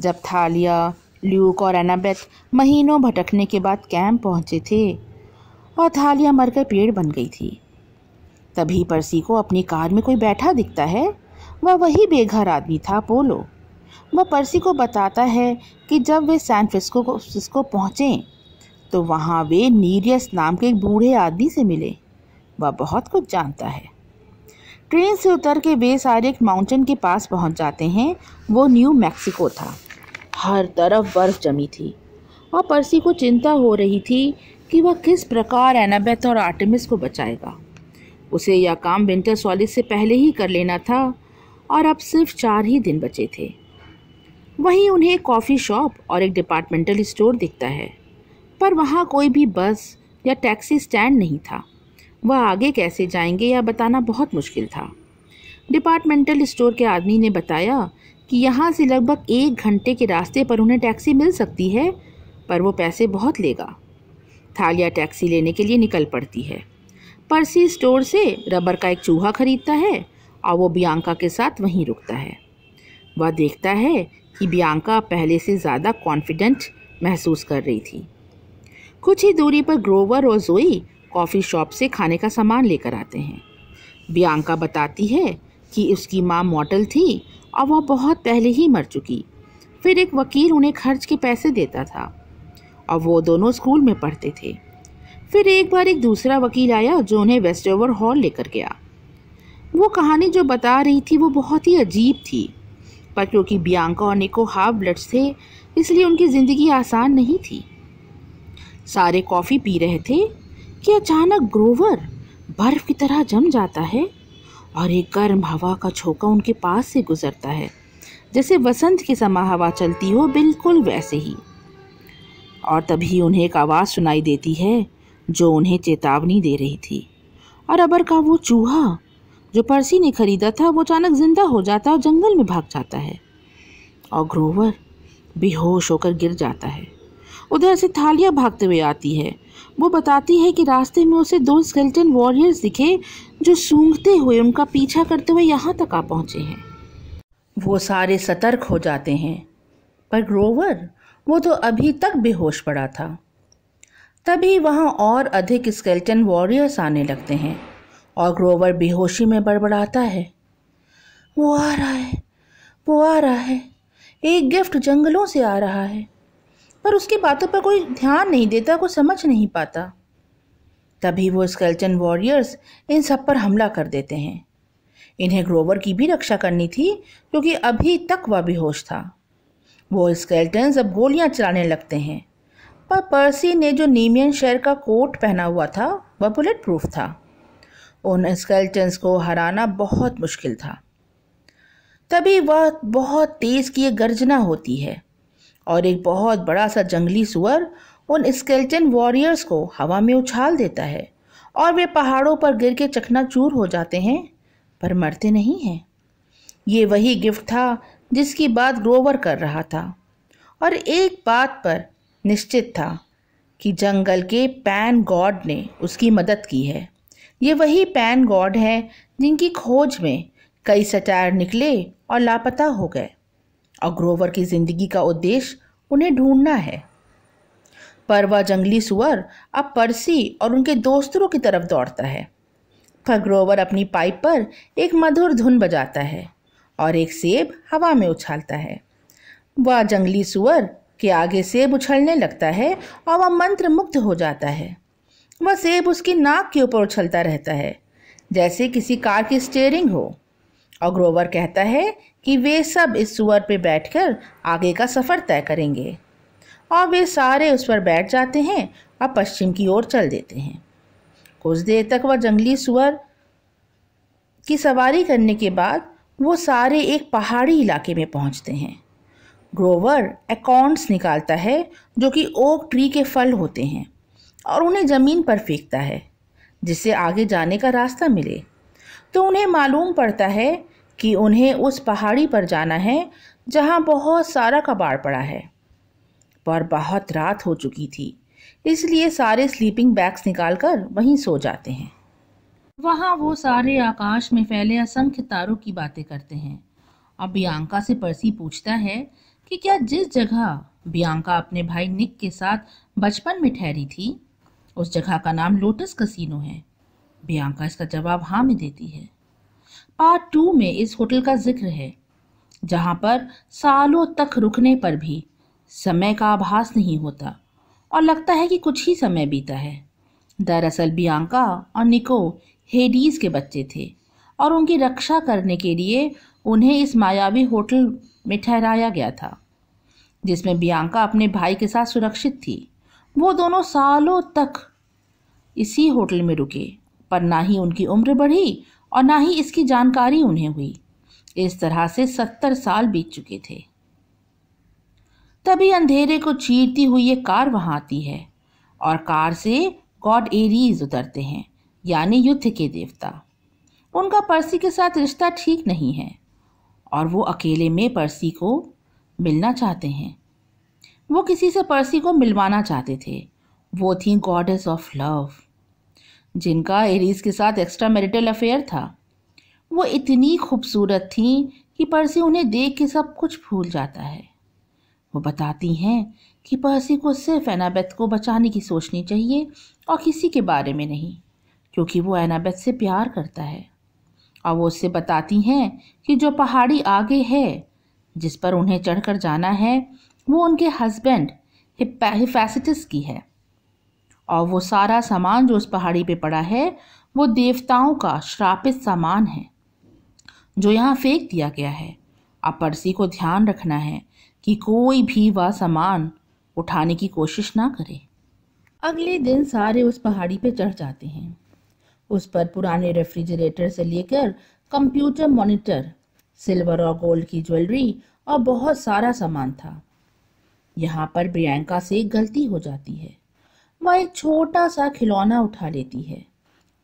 जब थालिया ल्यूक और एनाबेथ महीनों भटकने के बाद कैंप पहुँचे थे और थालिया मरकर पेड़ बन गई थी तभी पर्सी को अपनी कार में कोई बैठा दिखता है वह वही बेघर आदमी था पोलो वह पर्सी को बताता है कि जब वे सैन फ्रिस्को को फ्रिस्को पहुँचे तो वहाँ वे नीरियस नाम के एक बूढ़े आदमी से मिले वह बहुत कुछ जानता है ट्रेन से उतर के वे सारे एक माउंटेन के पास पहुंच जाते हैं वो न्यू मैक्सिको था हर तरफ बर्फ़ जमी थी और पर्सी को चिंता हो रही थी कि वह किस प्रकार एनाबेथ और आर्टेमिस को बचाएगा उसे यह काम विंटर सॉलिस से पहले ही कर लेना था और अब सिर्फ चार ही दिन बचे थे वहीं उन्हें एक कॉफ़ी शॉप और एक डिपार्टमेंटल स्टोर दिखता है पर वहाँ कोई भी बस या टैक्सी स्टैंड नहीं था वह आगे कैसे जाएंगे या बताना बहुत मुश्किल था डिपार्टमेंटल स्टोर के आदमी ने बताया कि यहाँ से लगभग एक घंटे के रास्ते पर उन्हें टैक्सी मिल सकती है पर वो पैसे बहुत लेगा थालिया टैक्सी लेने के लिए निकल पड़ती है परसी स्टोर से रबर का एक चूहा खरीदता है और वो बियांका के साथ वहीं रुकता है वह देखता है कि बियांका पहले से ज़्यादा कॉन्फिडेंट महसूस कर रही थी कुछ ही दूरी पर ग्रोवर और जोई कॉफ़ी शॉप से खाने का सामान लेकर आते हैं बियांका बताती है कि उसकी माँ मॉडल थी और वह बहुत पहले ही मर चुकी फिर एक वकील उन्हें खर्च के पैसे देता था और वो दोनों स्कूल में पढ़ते थे फिर एक बार एक दूसरा वकील आया जो उन्हें वेस्ट ओवर हॉल लेकर गया वो कहानी जो बता रही थी वो बहुत ही अजीब थी पर क्योंकि बियांका और निको हाफ ब्लड्स थे इसलिए उनकी ज़िंदगी आसान नहीं थी सारे कॉफ़ी पी रहे थे कि अचानक ग्रोवर बर्फ़ की तरह जम जाता है और एक गर्म हवा का छोका उनके पास से गुजरता है जैसे वसंत की समा हवा चलती हो बिल्कुल वैसे ही और तभी उन्हें एक आवाज़ सुनाई देती है जो उन्हें चेतावनी दे रही थी और अबर का वो चूहा जो पर्सी ने खरीदा था वो अचानक जिंदा हो जाता है और जंगल में भाग जाता है और ग्रोवर बेहोश होकर गिर जाता है उधर से थालिया भागते हुए आती है वो बताती है कि रास्ते में उसे दो स्केल्टन वॉरियर्स दिखे जो सूंघते हुए उनका पीछा करते हुए यहाँ तक आ पहुँचे हैं वो सारे सतर्क हो जाते हैं पर ग्रोवर वो तो अभी तक बेहोश पड़ा था तभी वहाँ और अधिक स्केल्टन वॉरियर्स आने लगते हैं और ग्रोवर बेहोशी में बड़बड़ाता है वो आ रहा है वो आ रहा है एक गिफ्ट जंगलों से आ रहा है पर उसकी बातों पर कोई ध्यान नहीं देता कोई समझ नहीं पाता तभी वो स्केल्टन वॉरियर्स इन सब पर हमला कर देते हैं इन्हें ग्रोवर की भी रक्षा करनी थी क्योंकि अभी तक वह बेहोश था वो स्केल्टन अब गोलियां चलाने लगते हैं पर पर्सी ने जो नीमियन शेर का कोट पहना हुआ था वह बुलेट प्रूफ था उन स्केल्टन्स को हराना बहुत मुश्किल था तभी वह बहुत तेज़ की गर्जना होती है और एक बहुत बड़ा सा जंगली सुअर उन स्केल्टन वॉरियर्स को हवा में उछाल देता है और वे पहाड़ों पर गिर के चखना चूर हो जाते हैं पर मरते नहीं हैं ये वही गिफ्ट था जिसकी बात ग्रोवर कर रहा था और एक बात पर निश्चित था कि जंगल के पैन गॉड ने उसकी मदद की है ये वही पैन गॉड हैं जिनकी खोज में कई सटायर निकले और लापता हो गए और ग्रोवर की ज़िंदगी का उद्देश्य उन्हें ढूंढना है पर वह जंगली सुअर अब परसी और उनके दोस्तों की तरफ दौड़ता है पर ग्रोवर अपनी पाइप पर एक मधुर धुन बजाता है और एक सेब हवा में उछालता है वह जंगली सुअर के आगे सेब उछलने लगता है और वह मंत्र मुक्त हो जाता है वह सेब उसकी नाक के ऊपर उछलता रहता है जैसे किसी कार की स्टेयरिंग हो और ग्रोवर कहता है कि वे सब इस सुअर पर बैठकर आगे का सफ़र तय करेंगे और वे सारे उस पर बैठ जाते हैं और पश्चिम की ओर चल देते हैं कुछ देर तक वह जंगली सुअर की सवारी करने के बाद वो सारे एक पहाड़ी इलाके में पहुंचते हैं ग्रोवर अकाउंट्स निकालता है जो कि ओक ट्री के फल होते हैं और उन्हें ज़मीन पर फेंकता है जिससे आगे जाने का रास्ता मिले तो उन्हें मालूम पड़ता है कि उन्हें उस पहाड़ी पर जाना है जहाँ बहुत सारा कबाड़ पड़ा है पर बहुत रात हो चुकी थी इसलिए सारे स्लीपिंग बैग्स निकाल कर वहीं सो जाते हैं वहाँ वो सारे आकाश में फैले असंख्य तारों की बातें करते हैं अब बियांका से पर्सी पूछता है कि क्या जिस जगह बियांका अपने भाई निक के साथ बचपन में ठहरी थी उस जगह का नाम लोटस कसिनो है बियांका इसका जवाब हाँ में देती है पार्ट टू में इस होटल का जिक्र है जहाँ पर सालों तक रुकने पर भी समय का आभास नहीं होता और लगता है कि कुछ ही समय बीता है दरअसल बियांका और निको हेडीज के बच्चे थे और उनकी रक्षा करने के लिए उन्हें इस मायावी होटल में ठहराया गया था जिसमें बियांका अपने भाई के साथ सुरक्षित थी वो दोनों सालों तक इसी होटल में रुके पर ना ही उनकी उम्र बढ़ी और ना ही इसकी जानकारी उन्हें हुई इस तरह से सत्तर साल बीत चुके थे तभी अंधेरे को चीरती हुई ये कार वहाँ आती है और कार से गॉड एरीज उतरते हैं यानी युद्ध के देवता उनका पर्सी के साथ रिश्ता ठीक नहीं है और वो अकेले में पर्सी को मिलना चाहते हैं वो किसी से पर्सी को मिलवाना चाहते थे वो थी गॉडेस ऑफ लव जिनका एरीज के साथ एक्स्ट्रा मैरिटल अफेयर था वो इतनी खूबसूरत थी कि पर्सी उन्हें देख के सब कुछ भूल जाता है वो बताती हैं कि पर्सी को सिर्फ एनाबेथ को बचाने की सोचनी चाहिए और किसी के बारे में नहीं क्योंकि वो एनाबेथ से प्यार करता है और वो उससे बताती हैं कि जो पहाड़ी आगे है जिस पर उन्हें चढ़कर जाना है वो उनके हस्बैंड हिफेसिटिस की है और वो सारा सामान जो उस पहाड़ी पे पड़ा है वो देवताओं का श्रापित सामान है जो यहाँ फेंक दिया गया है अब पर्सी को ध्यान रखना है कि कोई भी वह सामान उठाने की कोशिश ना करे अगले दिन सारे उस पहाड़ी पे चढ़ जाते हैं उस पर पुराने रेफ्रिजरेटर से लेकर कंप्यूटर मॉनिटर सिल्वर और गोल्ड की ज्वेलरी और बहुत सारा सामान था यहाँ पर प्रियंका से गलती हो जाती है वह एक छोटा सा खिलौना उठा लेती है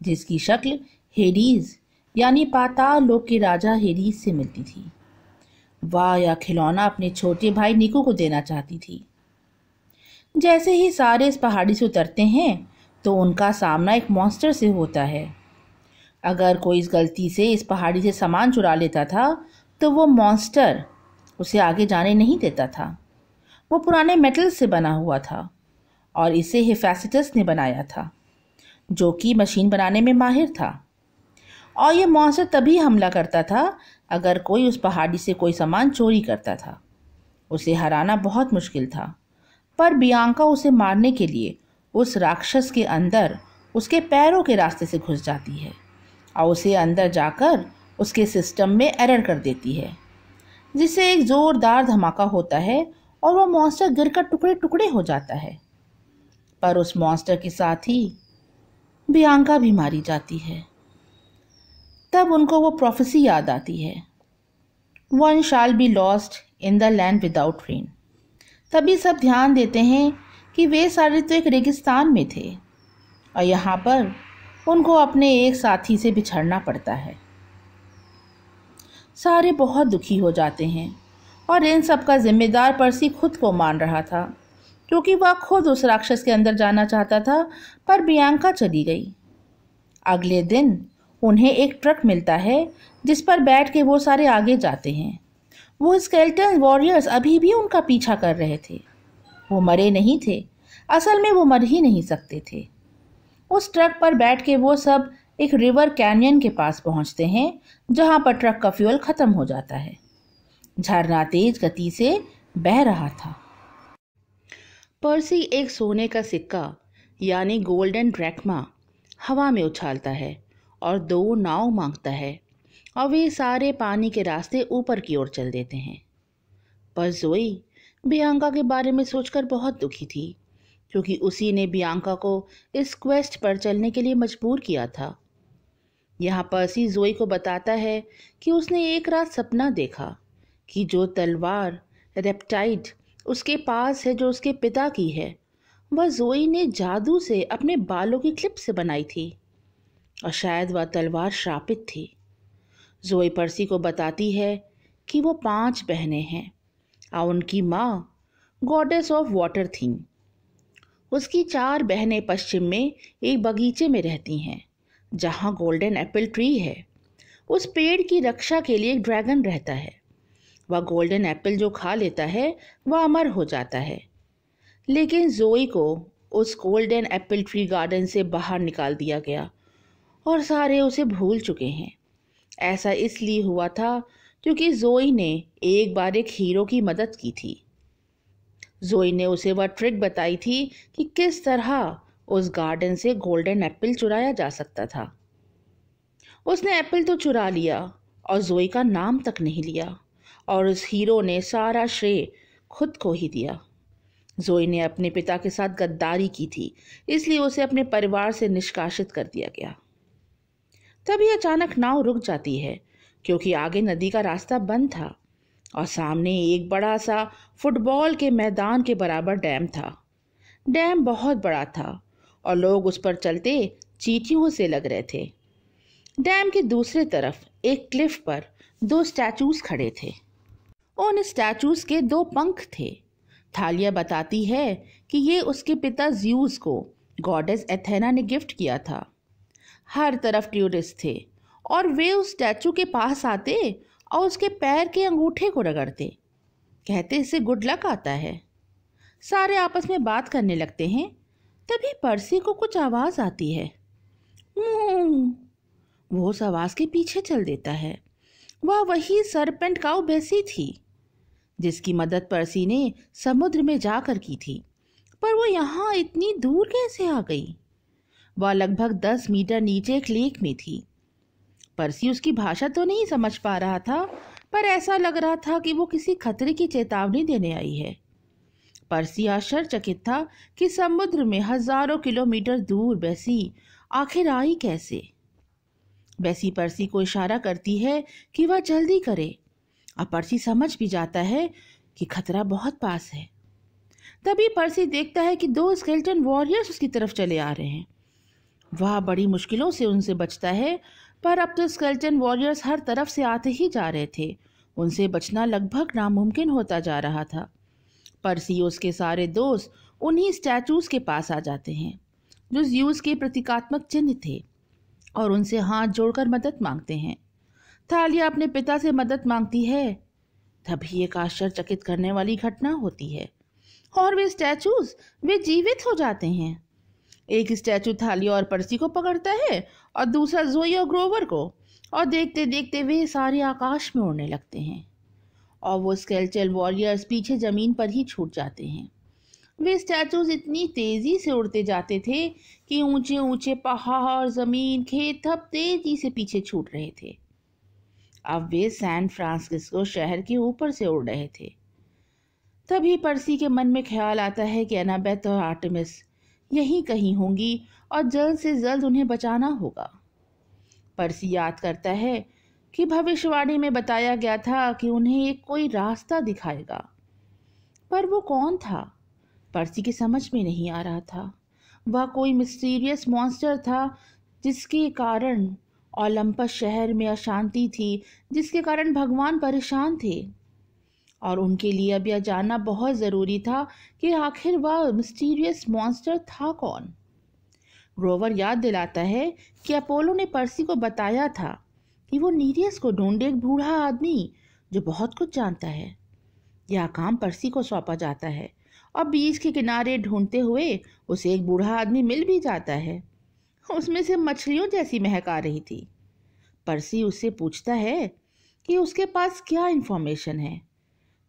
जिसकी शक्ल हेडीज यानी पाताल लोक के राजा हेडीज से मिलती थी वह यह खिलौना अपने छोटे भाई निको को देना चाहती थी जैसे ही सारे इस पहाड़ी से उतरते हैं तो उनका सामना एक मॉन्स्टर से होता है अगर कोई इस गलती से इस पहाड़ी से सामान चुरा लेता था तो वो मॉन्स्टर उसे आगे जाने नहीं देता था वो पुराने मेटल से बना हुआ था और इसे हिफेसिटस ने बनाया था जो कि मशीन बनाने में माहिर था और ये मौसर तभी हमला करता था अगर कोई उस पहाड़ी से कोई सामान चोरी करता था उसे हराना बहुत मुश्किल था पर बियांका उसे मारने के लिए उस राक्षस के अंदर उसके पैरों के रास्ते से घुस जाती है और उसे अंदर जाकर उसके सिस्टम में एरर कर देती है जिससे एक ज़ोरदार धमाका होता है और वह मॉन्स्टर गिरकर टुकड़े टुकड़े हो जाता है पर उस मॉन्स्टर के साथ ही बियांका भी मारी जाती है तब उनको वो प्रोफेसी याद आती है one shall be lost in the land without rain तभी सब ध्यान देते हैं कि वे सारे तो एक रेगिस्तान में थे और यहाँ पर उनको अपने एक साथी से बिछड़ना पड़ता है सारे बहुत दुखी हो जाते हैं और इन सब का जिम्मेदार परसी खुद को मान रहा था क्योंकि वह खुद उस राक्षस के अंदर जाना चाहता था पर बियांका चली गई अगले दिन उन्हें एक ट्रक मिलता है जिस पर बैठ के वो सारे आगे जाते हैं वो स्केल्टन वॉरियर्स अभी भी उनका पीछा कर रहे थे वो मरे नहीं थे असल में वो मर ही नहीं सकते थे उस ट्रक पर बैठ के वो सब एक रिवर कैनियन के पास पहुंचते हैं जहां पर ट्रक का फ्यूल ख़त्म हो जाता है झरना तेज गति से बह रहा था पर्सी एक सोने का सिक्का यानी गोल्डन ड्रैकमा हवा में उछालता है और दो नाव मांगता है और वे सारे पानी के रास्ते ऊपर की ओर चल देते हैं पर जोई बियांका के बारे में सोचकर बहुत दुखी थी क्योंकि उसी ने बियांका को इस क्वेस्ट पर चलने के लिए मजबूर किया था यहाँ पर्सी जोई को बताता है कि उसने एक रात सपना देखा कि जो तलवार रेप्टाइड उसके पास है जो उसके पिता की है वह जोई ने जादू से अपने बालों की क्लिप से बनाई थी और शायद वह तलवार श्रापित थी जोई पर्सी को बताती है कि वो पांच बहनें हैं और उनकी माँ गॉडेस ऑफ वाटर थी उसकी चार बहनें पश्चिम में एक बगीचे में रहती हैं जहाँ गोल्डन एप्पल ट्री है उस पेड़ की रक्षा के लिए एक ड्रैगन रहता है वह गोल्डन एप्पल जो खा लेता है वह अमर हो जाता है लेकिन जोई को उस गोल्डन एप्पल ट्री गार्डन से बाहर निकाल दिया गया और सारे उसे भूल चुके हैं ऐसा इसलिए हुआ था क्योंकि जोई ने एक बार एक हीरो की मदद की थी जोई ने उसे वह ट्रिक बताई थी कि किस तरह उस गार्डन से गोल्डन एप्पल चुराया जा सकता था उसने एप्पल तो चुरा लिया और जोई का नाम तक नहीं लिया और उस हीरो ने सारा श्रेय खुद को ही दिया जोई ने अपने पिता के साथ गद्दारी की थी इसलिए उसे अपने परिवार से निष्कासित कर दिया गया तभी अचानक नाव रुक जाती है क्योंकि आगे नदी का रास्ता बंद था और सामने एक बड़ा सा फुटबॉल के मैदान के बराबर डैम था डैम बहुत बड़ा था और लोग उस पर चलते चीटियों से लग रहे थे डैम के दूसरे तरफ एक क्लिफ पर दो स्टैचूज खड़े थे उन स्टैचूज के दो पंख थे थालिया बताती है कि ये उसके पिता ज्यूस को गॉडेस एथेना ने गिफ्ट किया था हर तरफ टूरिस्ट थे और वे उस स्टैचू के पास आते और उसके पैर के अंगूठे को रगड़ते कहते इसे गुड लक आता है सारे आपस में बात करने लगते हैं तभी पर्सी को कुछ आवाज़ आती है हम्म, वो उस आवाज़ के पीछे चल देता है वह वही सरपेंट काउ बेसी थी जिसकी मदद परसी ने समुद्र में जाकर की थी पर वो यहाँ इतनी दूर कैसे आ गई वह लगभग दस मीटर नीचे एक लेक में थी परसी उसकी भाषा तो नहीं समझ पा रहा था पर ऐसा लग रहा था कि वो किसी खतरे की चेतावनी देने आई है परसी आश्चर्यचकित था कि समुद्र में हजारों किलोमीटर दूर बैसी आखिर आई कैसे बैसी परसी को इशारा करती है कि वह जल्दी करे और पर्सी समझ भी जाता है कि खतरा बहुत पास है तभी पर्सी देखता है कि दो स्केल्टन वॉरियर्स उसकी तरफ चले आ रहे हैं वह बड़ी मुश्किलों से उनसे बचता है पर अब तो स्केल्टन वॉरियर्स हर तरफ से आते ही जा रहे थे उनसे बचना लगभग नामुमकिन होता जा रहा था पर्सी उसके सारे दोस्त उन्हीं स्टैचूज के पास आ जाते हैं जो ज्यूज के प्रतीकात्मक चिन्ह थे और उनसे हाथ जोड़कर मदद मांगते हैं थालिया अपने पिता से मदद मांगती है तभी एक आश्चर्यचकित करने वाली घटना होती है और वे स्टैचूज वे जीवित हो जाते हैं एक स्टैचू थालिया और पर्सी को पकड़ता है और दूसरा जोई और ग्रोवर को और देखते देखते वे सारे आकाश में उड़ने लगते हैं और वो स्केल्चल वॉरियर्स पीछे ज़मीन पर ही छूट जाते हैं वे स्टैचूज इतनी तेज़ी से उड़ते जाते थे कि ऊंचे ऊंचे पहाड़ ज़मीन खेत सब तेज़ी से पीछे छूट रहे थे अब वे सैन फ्रांसिस्को शहर के ऊपर से उड़ रहे थे तभी पर्सी के मन में ख्याल आता है कि अनाबेथ और आर्टमिस यहीं कहीं होंगी और जल्द से जल्द उन्हें बचाना होगा पर्सी याद करता है कि भविष्यवाणी में बताया गया था कि उन्हें एक कोई रास्ता दिखाएगा पर वो कौन था पर्सी की समझ में नहीं आ रहा था वह कोई मिस्टीरियस मॉन्स्टर था जिसके कारण ओलंपस शहर में अशांति थी जिसके कारण भगवान परेशान थे और उनके लिए अब यह जानना बहुत ज़रूरी था कि आखिर वह मिस्टीरियस मॉन्स्टर था कौन ग्रोवर याद दिलाता है कि अपोलो ने पर्सी को बताया था कि वो नीरियस को ढूंढे एक बूढ़ा आदमी जो बहुत कुछ जानता है यह काम पर्सी को सौंपा जाता है और बीच के किनारे ढूंढते हुए उसे एक बूढ़ा आदमी मिल भी जाता है उसमें से मछलियों जैसी महक आ रही थी परसी उससे पूछता है कि उसके पास क्या इन्फॉर्मेशन है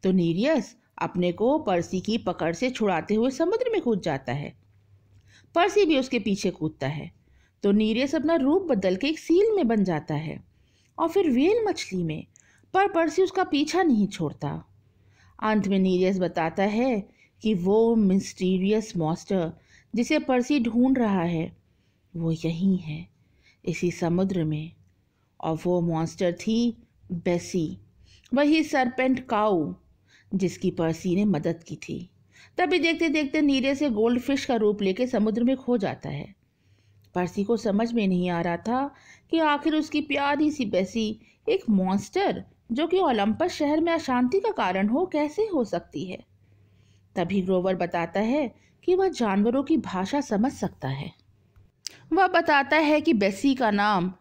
तो नीरियस अपने को परसी की पकड़ से छुड़ाते हुए समुद्र में कूद जाता है परसी भी उसके पीछे कूदता है तो नीरियस अपना रूप बदल के एक सील में बन जाता है और फिर वेल मछली में पर परसी उसका पीछा नहीं छोड़ता अंत में नीरियस बताता है कि वो मिस्टीरियस मॉस्टर जिसे परसी ढूंढ रहा है वो यही है इसी समुद्र में और वो मॉन्स्टर थी बेसी वही सरपेंट काऊ जिसकी पर्सी ने मदद की थी तभी देखते देखते नीरे से गोल्डफिश का रूप लेके समुद्र में खो जाता है पर्सी को समझ में नहीं आ रहा था कि आखिर उसकी प्यारी सी बेसी एक मॉन्स्टर जो कि ओलंपस शहर में अशांति का कारण हो कैसे हो सकती है तभी ग्रोवर बताता है कि वह जानवरों की भाषा समझ सकता है वह बताता है कि बेसी का नाम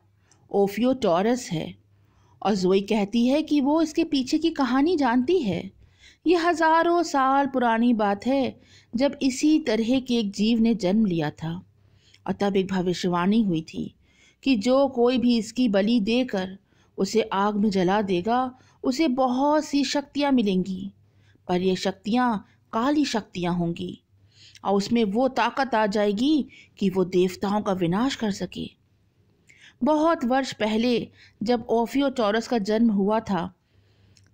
ओफियो टॉरस है और जोई कहती है कि वो इसके पीछे की कहानी जानती है यह हज़ारों साल पुरानी बात है जब इसी तरह के एक जीव ने जन्म लिया था और तब एक भविष्यवाणी हुई थी कि जो कोई भी इसकी बलि देकर उसे आग में जला देगा उसे बहुत सी शक्तियाँ मिलेंगी पर ये शक्तियाँ काली शक्तियाँ होंगी और उसमें वो ताकत आ जाएगी कि वो देवताओं का विनाश कर सके बहुत वर्ष पहले जब ओफियो टॉरस का जन्म हुआ था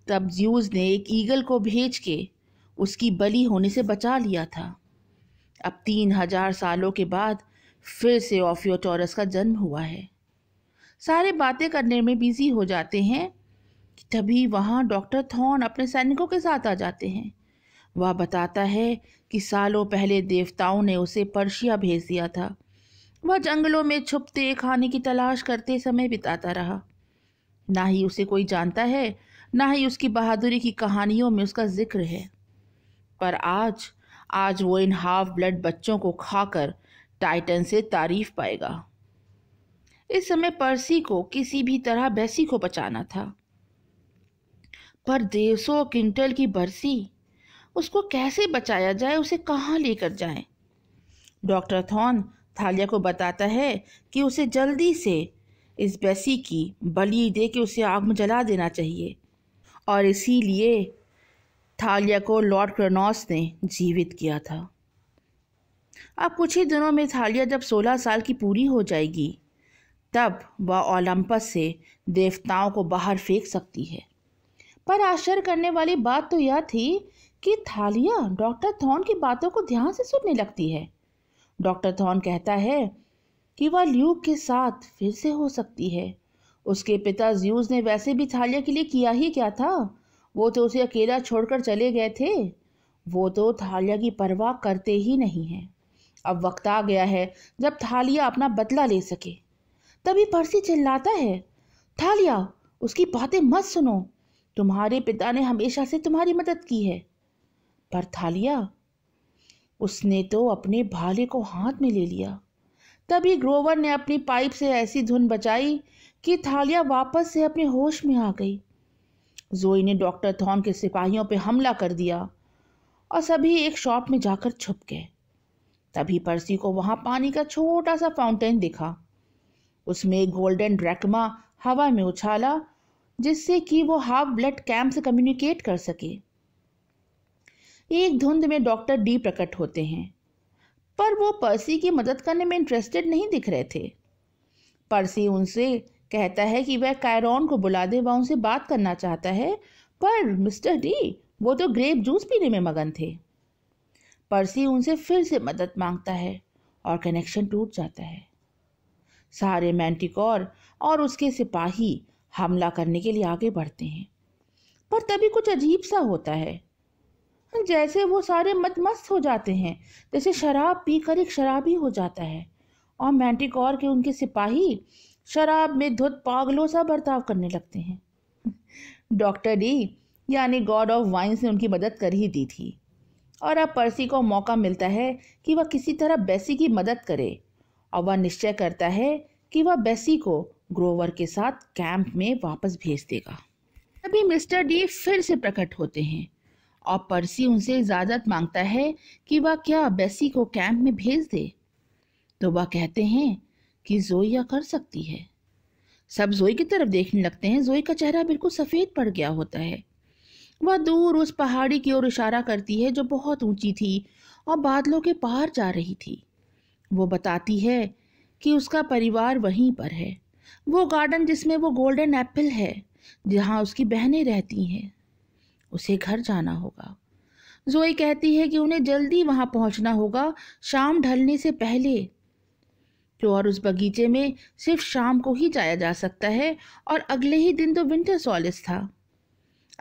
तब ज्यूज ने एक ईगल को भेज के उसकी बलि होने से बचा लिया था अब तीन हजार सालों के बाद फिर से ओफियो टॉरस का जन्म हुआ है सारे बातें करने में बिजी हो जाते हैं तभी वहाँ डॉक्टर थॉर्न अपने सैनिकों के साथ आ जाते हैं वह बताता है कि सालों पहले देवताओं ने उसे पर्शिया भेज दिया था वह जंगलों में छुपते खाने की तलाश करते समय बिताता रहा ना ही उसे कोई जानता है ना ही उसकी बहादुरी की कहानियों में उसका जिक्र है पर आज आज वो इन हाफ ब्लड बच्चों को खाकर टाइटन से तारीफ पाएगा इस समय पर्सी को किसी भी तरह बैसी को बचाना था पर डेढ़ सौ क्विंटल की बरसी उसको कैसे बचाया जाए उसे कहाँ लेकर जाए डॉक्टर थॉन थालिया को बताता है कि उसे जल्दी से इस बेसी की बली दे के उसे आग में जला देना चाहिए और इसीलिए थालिया को लॉर्ड क्रनॉस ने जीवित किया था अब कुछ ही दिनों में थालिया जब 16 साल की पूरी हो जाएगी तब वह ओलंपस से देवताओं को बाहर फेंक सकती है पर आश्चर्य करने वाली बात तो यह थी कि थालिया डॉक्टर थॉन की बातों को ध्यान से सुनने लगती है डॉक्टर थॉन कहता है कि वह ल्यूक के साथ फिर से हो सकती है उसके पिता ज्यूज ने वैसे भी थालिया के लिए किया ही क्या था वो तो उसे अकेला छोड़कर चले गए थे वो तो थालिया की परवाह करते ही नहीं हैं अब वक्त आ गया है जब थालिया अपना बदला ले सके तभी पर्सी चिल्लाता है थालिया उसकी बातें मत सुनो तुम्हारे पिता ने हमेशा से तुम्हारी मदद की है पर थालिया उसने तो अपने भाले को हाथ में ले लिया तभी ग्रोवर ने अपनी पाइप से ऐसी धुन बचाई कि थालिया वापस से अपने होश में आ गई जोई ने डॉक्टर थॉन के सिपाहियों पर हमला कर दिया और सभी एक शॉप में जाकर छुप गए तभी पर्सी को वहां पानी का छोटा सा फाउंटेन दिखा उसमें गोल्डन ड्रैकमा हवा में उछाला जिससे कि वो हाफ ब्लड कैंप से कम्युनिकेट कर सके एक धुंध में डॉक्टर डी प्रकट होते हैं पर वो पर्सी की मदद करने में इंटरेस्टेड नहीं दिख रहे थे पर्सी उनसे कहता है कि वह कायरॉन को बुला दे व उनसे बात करना चाहता है पर मिस्टर डी वो तो ग्रेप जूस पीने में मगन थे पर्सी उनसे फिर से मदद मांगता है और कनेक्शन टूट जाता है सारे मैंटिकॉर और उसके सिपाही हमला करने के लिए आगे बढ़ते हैं पर तभी कुछ अजीब सा होता है जैसे वो सारे मतमस्त हो जाते हैं जैसे शराब पीकर एक शराबी हो जाता है और मैंटिकॉर के उनके सिपाही शराब में धुत पागलों सा बर्ताव करने लगते हैं डॉक्टर डी यानी गॉड ऑफ वाइन्स ने उनकी मदद कर ही दी थी और अब पर्सी को मौका मिलता है कि वह किसी तरह बेसी की मदद करे और वह निश्चय करता है कि वह बेसी को ग्रोवर के साथ कैंप में वापस भेज देगा तभी मिस्टर डी फिर से प्रकट होते हैं और परसी उनसे इजाज़त मांगता है कि वह क्या बेसी को कैंप में भेज दे तो वह कहते हैं कि जोई कर सकती है सब जोई की तरफ देखने लगते हैं जोई का चेहरा बिल्कुल सफ़ेद पड़ गया होता है वह दूर उस पहाड़ी की ओर इशारा करती है जो बहुत ऊंची थी और बादलों के पार जा रही थी वो बताती है कि उसका परिवार वहीं पर है वो गार्डन जिसमें वो गोल्डन एप्पल है जहाँ उसकी बहनें रहती हैं उसे घर जाना होगा जोई कहती है कि उन्हें जल्दी वहां पहुंचना होगा शाम ढलने से पहले तो और उस बगीचे में सिर्फ शाम को ही जाया जा सकता है और अगले ही दिन तो विंटर सॉलिस था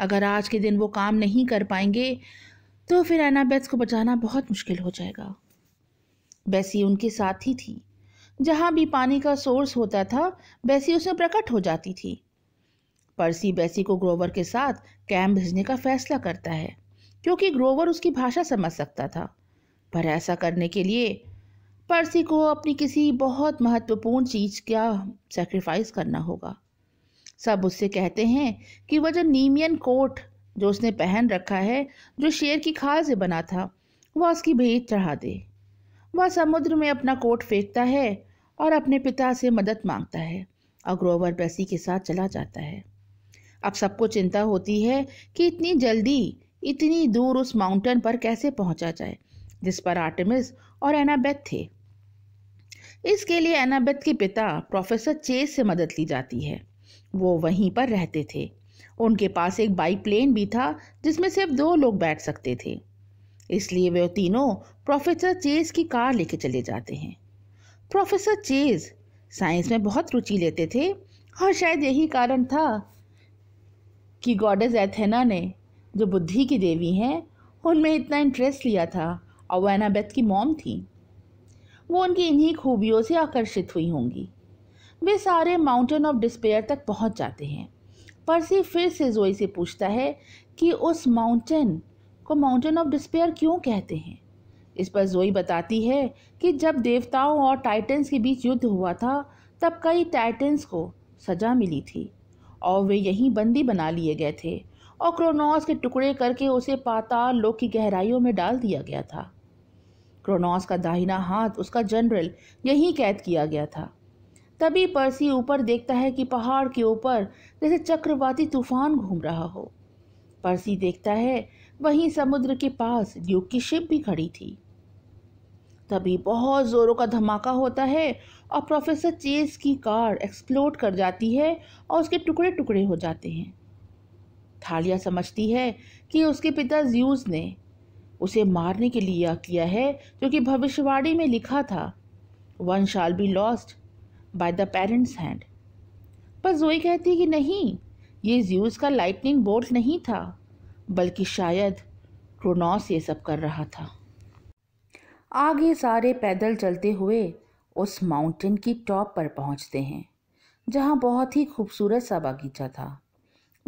अगर आज के दिन वो काम नहीं कर पाएंगे तो फिर एनाबेस को बचाना बहुत मुश्किल हो जाएगा बैसी उनके साथ ही थी जहाँ भी पानी का सोर्स होता था वैसी उसमें प्रकट हो जाती थी पर्सी बैसी को ग्रोवर के साथ कैम भेजने का फैसला करता है क्योंकि ग्रोवर उसकी भाषा समझ सकता था पर ऐसा करने के लिए पर्सी को अपनी किसी बहुत महत्वपूर्ण चीज़ का सेक्रीफाइस करना होगा सब उससे कहते हैं कि वह जो नीमियन कोट जो उसने पहन रखा है जो शेर की खाल से बना था वह उसकी भेंट चढ़ा दे वह समुद्र में अपना कोट फेंकता है और अपने पिता से मदद मांगता है और ग्रोवर बैसी के साथ चला जाता है अब सबको चिंता होती है कि इतनी जल्दी इतनी दूर उस माउंटेन पर कैसे पहुंचा जाए जिस पर आर्टेमिस और एनाबेथ थे इसके लिए एनाबेथ के पिता प्रोफेसर चेस से मदद ली जाती है वो वहीं पर रहते थे उनके पास एक प्लेन भी था जिसमें सिर्फ दो लोग बैठ सकते थे इसलिए वे तीनों प्रोफेसर चेज की कार लेके चले जाते हैं प्रोफेसर चेज साइंस में बहुत रुचि लेते थे और शायद यही कारण था कि गॉडेस एथेना ने जो बुद्धि की देवी हैं उनमें इतना इंटरेस्ट लिया था और वह एनाबेथ की मॉम थी वो उनकी इन्हीं खूबियों से आकर्षित हुई होंगी वे सारे माउंटेन ऑफ डिस्पेयर तक पहुंच जाते हैं परसी फिर से जोई से पूछता है कि उस माउंटेन को माउंटेन ऑफ डिस्पेयर क्यों कहते हैं इस पर जोई बताती है कि जब देवताओं और टाइटन्स के बीच युद्ध हुआ था तब कई टाइटन्स को सजा मिली थी और वे यहीं बंदी बना लिए गए थे और क्रोनोस के टुकड़े करके उसे पाताल लोक की गहराइयों में डाल दिया गया था क्रोनोस का दाहिना हाथ उसका जनरल यहीं कैद किया गया था तभी पर्सी ऊपर देखता है कि पहाड़ के ऊपर जैसे चक्रवाती तूफान घूम रहा हो पर्सी देखता है वहीं समुद्र के पास ड्यूक की शिप भी खड़ी थी तभी बहुत ज़ोरों का धमाका होता है और प्रोफेसर चेस की कार एक्सप्लोड कर जाती है और उसके टुकड़े टुकड़े हो जाते हैं थालिया समझती है कि उसके पिता ज्यूज ने उसे मारने के लिए किया है जो कि भविष्यवाणी में लिखा था one shall be lost by the parent's hand पर जोई कहती कि नहीं ये ज्यूज का लाइटनिंग बोल्ट नहीं था बल्कि शायद क्रोनॉस ये सब कर रहा था आगे सारे पैदल चलते हुए उस माउंटेन की टॉप पर पहुंचते हैं जहां बहुत ही खूबसूरत सा बगीचा था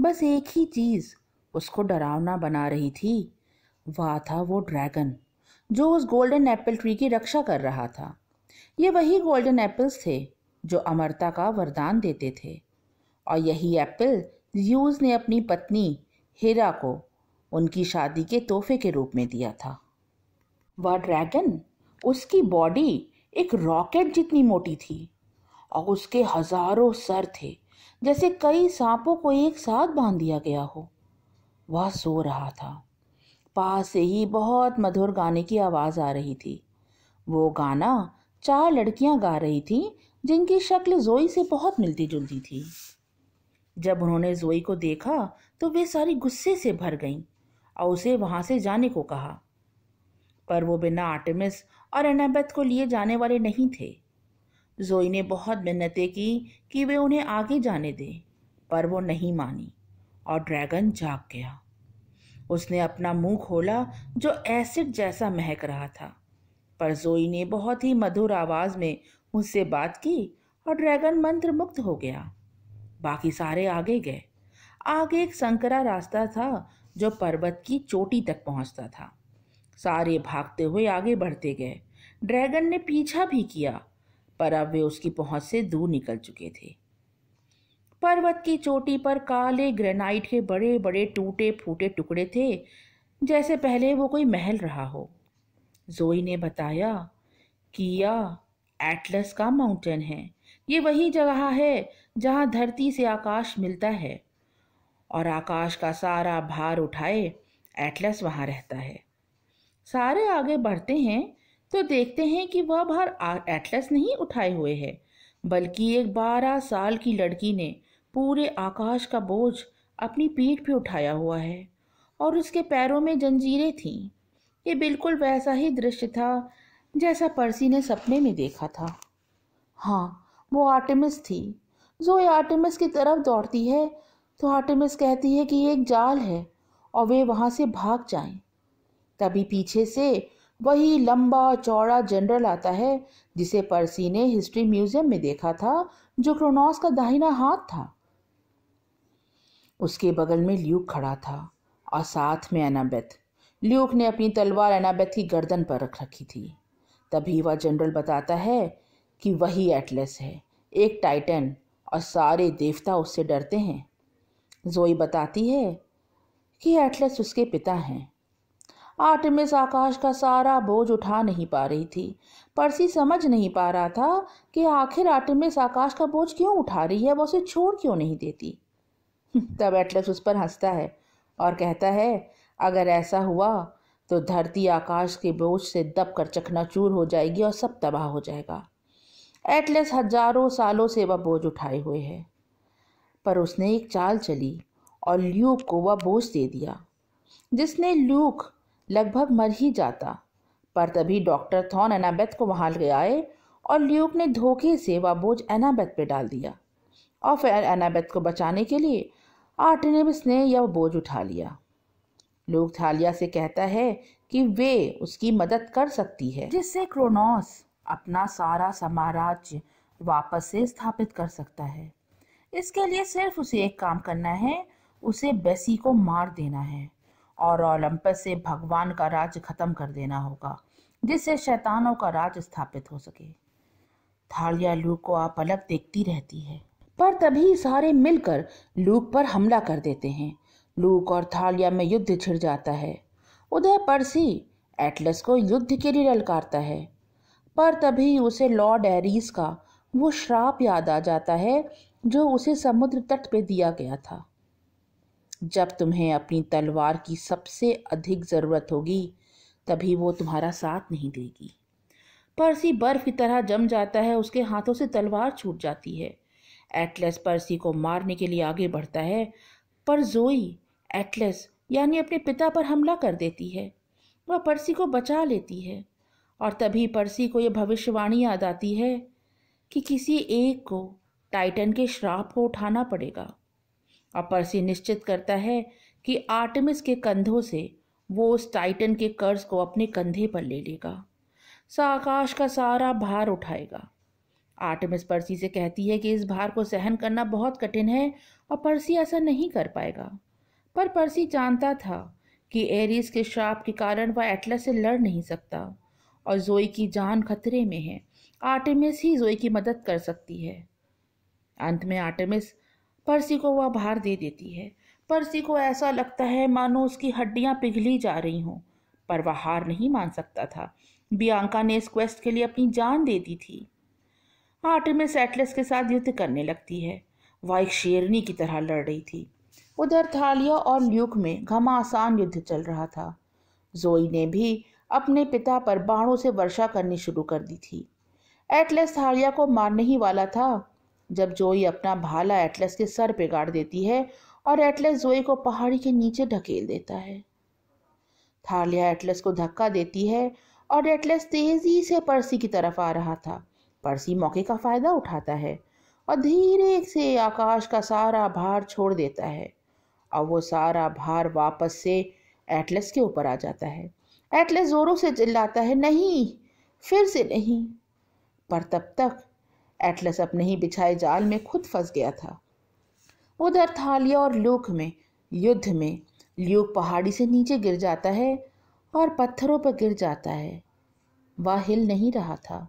बस एक ही चीज़ उसको डरावना बना रही थी वह था वो ड्रैगन जो उस गोल्डन एप्पल ट्री की रक्षा कर रहा था ये वही गोल्डन एप्पल्स थे जो अमरता का वरदान देते थे और यही एप्पल यूज ने अपनी पत्नी हिरा को उनकी शादी के तोहफे के रूप में दिया था वह ड्रैगन उसकी बॉडी एक रॉकेट जितनी मोटी थी और उसके हजारों सर थे जैसे कई सांपों को एक साथ बांध दिया गया हो वह सो रहा था पास से ही बहुत मधुर गाने की आवाज़ आ रही थी वो गाना चार लड़कियां गा रही थीं जिनकी शक्ल जोई से बहुत मिलती जुलती थी जब उन्होंने जोई को देखा तो वे सारी गुस्से से भर गईं और उसे वहाँ से जाने को कहा पर वो बिना आर्टिमिस और एनाबेथ को लिए जाने वाले नहीं थे जोई ने बहुत मिन्नतें की कि वे उन्हें आगे जाने दें पर वो नहीं मानी और ड्रैगन जाग गया उसने अपना मुंह खोला जो एसिड जैसा महक रहा था पर जोई ने बहुत ही मधुर आवाज़ में उससे बात की और ड्रैगन मंत्र मुक्त हो गया बाकी सारे आगे गए आगे एक संकरा रास्ता था जो पर्वत की चोटी तक पहुंचता था सारे भागते हुए आगे बढ़ते गए ड्रैगन ने पीछा भी किया पर अब वे उसकी पहुंच से दूर निकल चुके थे पर्वत की चोटी पर काले ग्रेनाइट के बड़े बड़े टूटे फूटे टुकड़े थे जैसे पहले वो कोई महल रहा हो जोई ने बताया कि यह एटलस का माउंटेन है ये वही जगह है जहाँ धरती से आकाश मिलता है और आकाश का सारा भार उठाए एटलस वहाँ रहता है सारे आगे बढ़ते हैं तो देखते हैं कि वह बाहर एटलस नहीं उठाए हुए है बल्कि एक बारह साल की लड़की ने पूरे आकाश का बोझ अपनी पीठ पे उठाया हुआ है और उसके पैरों में जंजीरें थीं ये बिल्कुल वैसा ही दृश्य था जैसा पर्सी ने सपने में देखा था हाँ वो आर्टेमिस थी जो ये आर्टेमिस की तरफ दौड़ती है तो आर्टेमिस कहती है कि ये एक जाल है और वे वहाँ से भाग जाएं। तभी पीछे से वही लंबा चौड़ा जनरल आता है जिसे पर्सी ने हिस्ट्री म्यूजियम में देखा था जो क्रोनॉस का दाहिना हाथ था उसके बगल में ल्यूक खड़ा था और साथ में एनाबेथ ल्यूक ने अपनी तलवार एनाबेथ की गर्दन पर रख रखी थी तभी वह जनरल बताता है कि वही एटलेस है एक टाइटन और सारे देवता उससे डरते हैं जोई बताती है कि एटलेस उसके पिता हैं आर्टिमिस आकाश का सारा बोझ उठा नहीं पा रही थी पर्सी समझ नहीं पा रहा था कि आखिर आर्टिमिस आकाश का बोझ क्यों उठा रही है वो उसे छोड़ क्यों नहीं देती तब एटलस उस पर हंसता है और कहता है अगर ऐसा हुआ तो धरती आकाश के बोझ से दब कर चकनाचूर हो जाएगी और सब तबाह हो जाएगा एटलस हजारों सालों से वह बोझ उठाए हुए है पर उसने एक चाल चली और ल्यूक को वह बोझ दे दिया जिसने ल्यूक लगभग मर ही जाता पर तभी डॉक्टर थॉन एनाबेथ को वहाँ ले आए और ल्यूक ने धोखे से वह बोझ एनाबेथ पे डाल दिया और फिर एनाबेथ को बचाने के लिए आर्टिनिबस ने यह बोझ उठा लिया ल्यूक थालिया से कहता है कि वे उसकी मदद कर सकती है जिससे क्रोनोस अपना सारा साम्राज्य वापस से स्थापित कर सकता है इसके लिए सिर्फ उसे एक काम करना है उसे बेसी को मार देना है और ओलंपस से भगवान का राज खत्म कर देना होगा जिससे शैतानों का राज स्थापित हो सके थालिया लूक को आप अलग देखती रहती है पर तभी सारे मिलकर लूक पर हमला कर देते हैं लूक और थालिया में युद्ध छिड़ जाता है उदय परसी एटलस को युद्ध के लिए ललकारता है पर तभी उसे लॉर्ड एरिस का वो श्राप याद आ जाता है जो उसे समुद्र तट पे दिया गया था जब तुम्हें अपनी तलवार की सबसे अधिक ज़रूरत होगी तभी वो तुम्हारा साथ नहीं देगी पर्सी बर्फ़ की तरह जम जाता है उसके हाथों से तलवार छूट जाती है एटलस पर्सी को मारने के लिए आगे बढ़ता है पर जोई एटलस यानी अपने पिता पर हमला कर देती है वह पर्सी को बचा लेती है और तभी पर्सी को यह भविष्यवाणी याद आती है कि किसी एक को टाइटन के श्राप को उठाना पड़ेगा अपरसी निश्चित करता है कि आर्टमिस के कंधों से वो उस टाइटन के कर्ज को अपने कंधे पर ले लेगा सा आकाश का सारा भार उठाएगा आर्टमिस पर्सी से कहती है कि इस भार को सहन करना बहुत कठिन है और पर्सी ऐसा नहीं कर पाएगा पर पर्सी जानता था कि एरिस के श्राप के कारण वह एटलस से लड़ नहीं सकता और जोई की जान खतरे में है आर्टमिस ही जोई की मदद कर सकती है अंत में आर्टेमिस पर्सी को वह भार दे देती है पर्सी को ऐसा लगता है मानो उसकी हड्डियां पिघली जा रही हों पर वह हार नहीं मान सकता था बियांका ने इस क्वेस्ट के लिए अपनी जान दे दी थी आर्टिमिस सेटलेस के साथ युद्ध करने लगती है वह एक शेरनी की तरह लड़ रही थी उधर थालिया और ल्यूक में घमासान युद्ध चल रहा था जोई ने भी अपने पिता पर बाणों से वर्षा करनी शुरू कर दी थी एटलस थालिया को मारने ही वाला था जब जोई अपना भाला एटलस के सर पे गाड़ देती है और एटलस जोई को पहाड़ी के नीचे ढकेल देता है थालिया एटलस को धक्का देती है और एटलस तेजी से पर्सी की तरफ आ रहा था पर्सी मौके का फायदा उठाता है और धीरे से आकाश का सारा भार छोड़ देता है और वो सारा भार वापस से एटलस के ऊपर आ जाता है एटलस जोरों से चिल्लाता है नहीं फिर से नहीं पर तब तक एटलस अपने ही बिछाए जाल में खुद फंस गया था उधर थालिया और ल्यूक में युद्ध में ल्यूक पहाड़ी से नीचे गिर जाता है और पत्थरों पर गिर जाता है वह हिल नहीं रहा था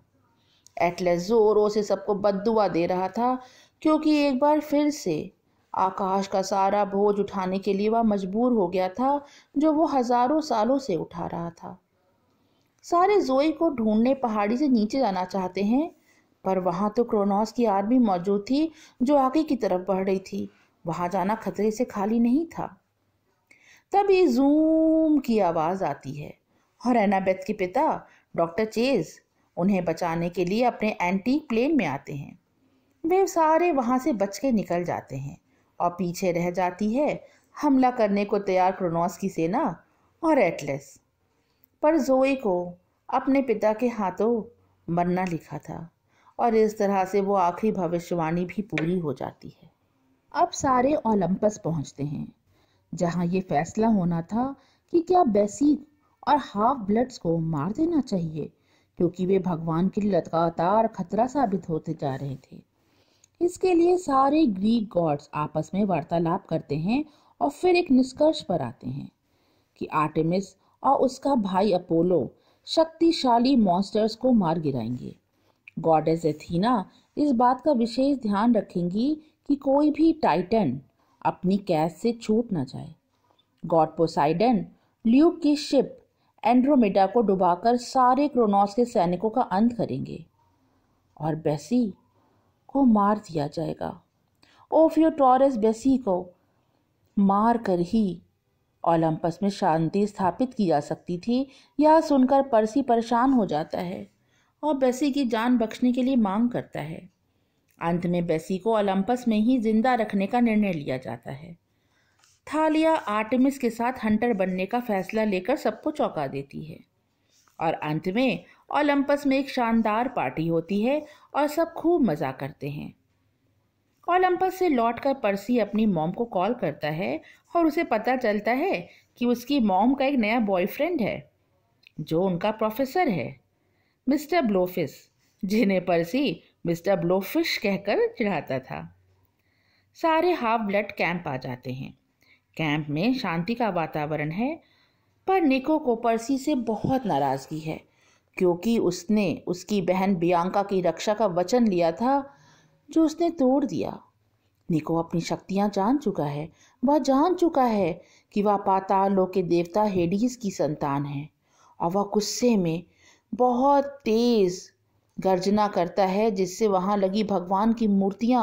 एटलस जोरों से सबको बददुआ दे रहा था क्योंकि एक बार फिर से आकाश का सारा बोझ उठाने के लिए वह मजबूर हो गया था जो वो हजारों सालों से उठा रहा था सारे जोई को ढूंढने पहाड़ी से नीचे जाना चाहते हैं पर वहां तो क्रोनोस की आर्मी मौजूद थी जो आगे की तरफ बढ़ रही थी वहां जाना खतरे से खाली नहीं था तभी जूम की आवाज़ आती है और एनाबेथ के पिता डॉक्टर चेज उन्हें बचाने के लिए अपने एंटी प्लेन में आते हैं वे सारे वहां से बच के निकल जाते हैं और पीछे रह जाती है हमला करने को तैयार क्रोनोस की सेना और एटलेस पर जोई को अपने पिता के हाथों मरना लिखा था और इस तरह से वो आखिरी भविष्यवाणी भी पूरी हो जाती है अब सारे ओलंपस पहुंचते हैं जहां ये फैसला होना था कि क्या बेसिक और हाफ ब्लड्स को मार देना चाहिए क्योंकि वे भगवान के लिए लगातार खतरा साबित होते जा रहे थे इसके लिए सारे ग्रीक गॉड्स आपस में वार्तालाप करते हैं और फिर एक निष्कर्ष पर आते हैं कि आर्टेमिस और उसका भाई अपोलो शक्तिशाली मॉन्स्टर्स को मार गिराएंगे गॉडेस एथीना इस बात का विशेष ध्यान रखेंगी कि कोई भी टाइटन अपनी कैद से छूट न जाए गॉड पोसाइडन ल्यूक की शिप एंड्रोमेडा को डुबाकर सारे क्रोनोस के सैनिकों का अंत करेंगे और बेसी को मार दिया जाएगा ओफियो बेसी को मार कर ही ओलंपस में शांति स्थापित की जा सकती थी यह सुनकर परसी परेशान हो जाता है और बेसी की जान बख्शने के लिए मांग करता है अंत में बेसी को ओलंपस में ही जिंदा रखने का निर्णय लिया जाता है थालिया आर्टमिस के साथ हंटर बनने का फैसला लेकर सबको चौंका देती है और अंत में ओलंपस में एक शानदार पार्टी होती है और सब खूब मज़ा करते हैं ओलंपस से लौटकर पर्सी अपनी मॉम को कॉल करता है और उसे पता चलता है कि उसकी मॉम का एक नया बॉयफ्रेंड है जो उनका प्रोफेसर है मिस्टर ब्लोफिस जिन्हें परसी मिस्टर ब्लोफिश कहकर चिढ़ाता था सारे हाफ ब्लड कैंप आ जाते हैं कैंप में शांति का वातावरण है पर निको को पर्सी से बहुत नाराज़गी है क्योंकि उसने उसकी बहन बियांका की रक्षा का वचन लिया था जो उसने तोड़ दिया निको अपनी शक्तियाँ जान चुका है वह जान चुका है कि वह पातालों के देवता हेडीज की संतान है और वह गुस्से में बहुत तेज़ गर्जना करता है जिससे वहाँ लगी भगवान की मूर्तियाँ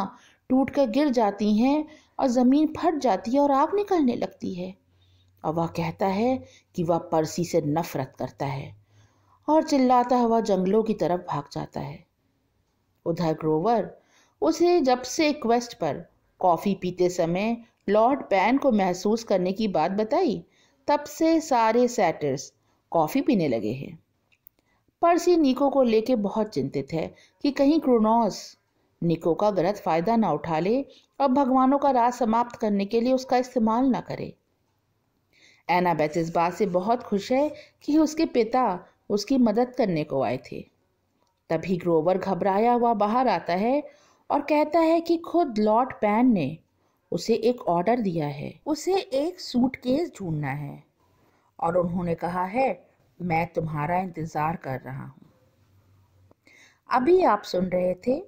टूट कर गिर जाती हैं और ज़मीन फट जाती है और आग निकलने लगती है और वह कहता है कि वह परसी से नफरत करता है और चिल्लाता हुआ जंगलों की तरफ भाग जाता है उधर ग्रोवर उसे जब से क्वेस्ट पर कॉफ़ी पीते समय लॉर्ड पैन को महसूस करने की बात बताई तब से सारे सैटर्स कॉफ़ी पीने लगे हैं पर्सी निको को लेके बहुत चिंतित है कि कहीं क्रोनोस निको का गलत फायदा ना उठा ले और भगवानों का राज समाप्त करने के लिए उसका इस्तेमाल ना करे एनाबेथ इस बात से बहुत खुश है कि उसके पिता उसकी मदद करने को आए थे तभी ग्रोवर घबराया हुआ बाहर आता है और कहता है कि खुद लॉर्ड पैन ने उसे एक ऑर्डर दिया है उसे एक सूटकेस ढूंढना है और उन्होंने कहा है मैं तुम्हारा इंतज़ार कर रहा हूँ अभी आप सुन रहे थे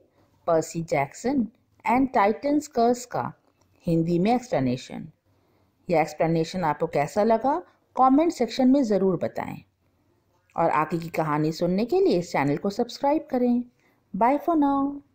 Percy Jackson and Titan's curse का हिंदी में एक्सप्लेनेशन यह एक्सप्लेनेशन आपको कैसा लगा कमेंट सेक्शन में ज़रूर बताएं और आगे की कहानी सुनने के लिए इस चैनल को सब्सक्राइब करें बाय फॉर नाउ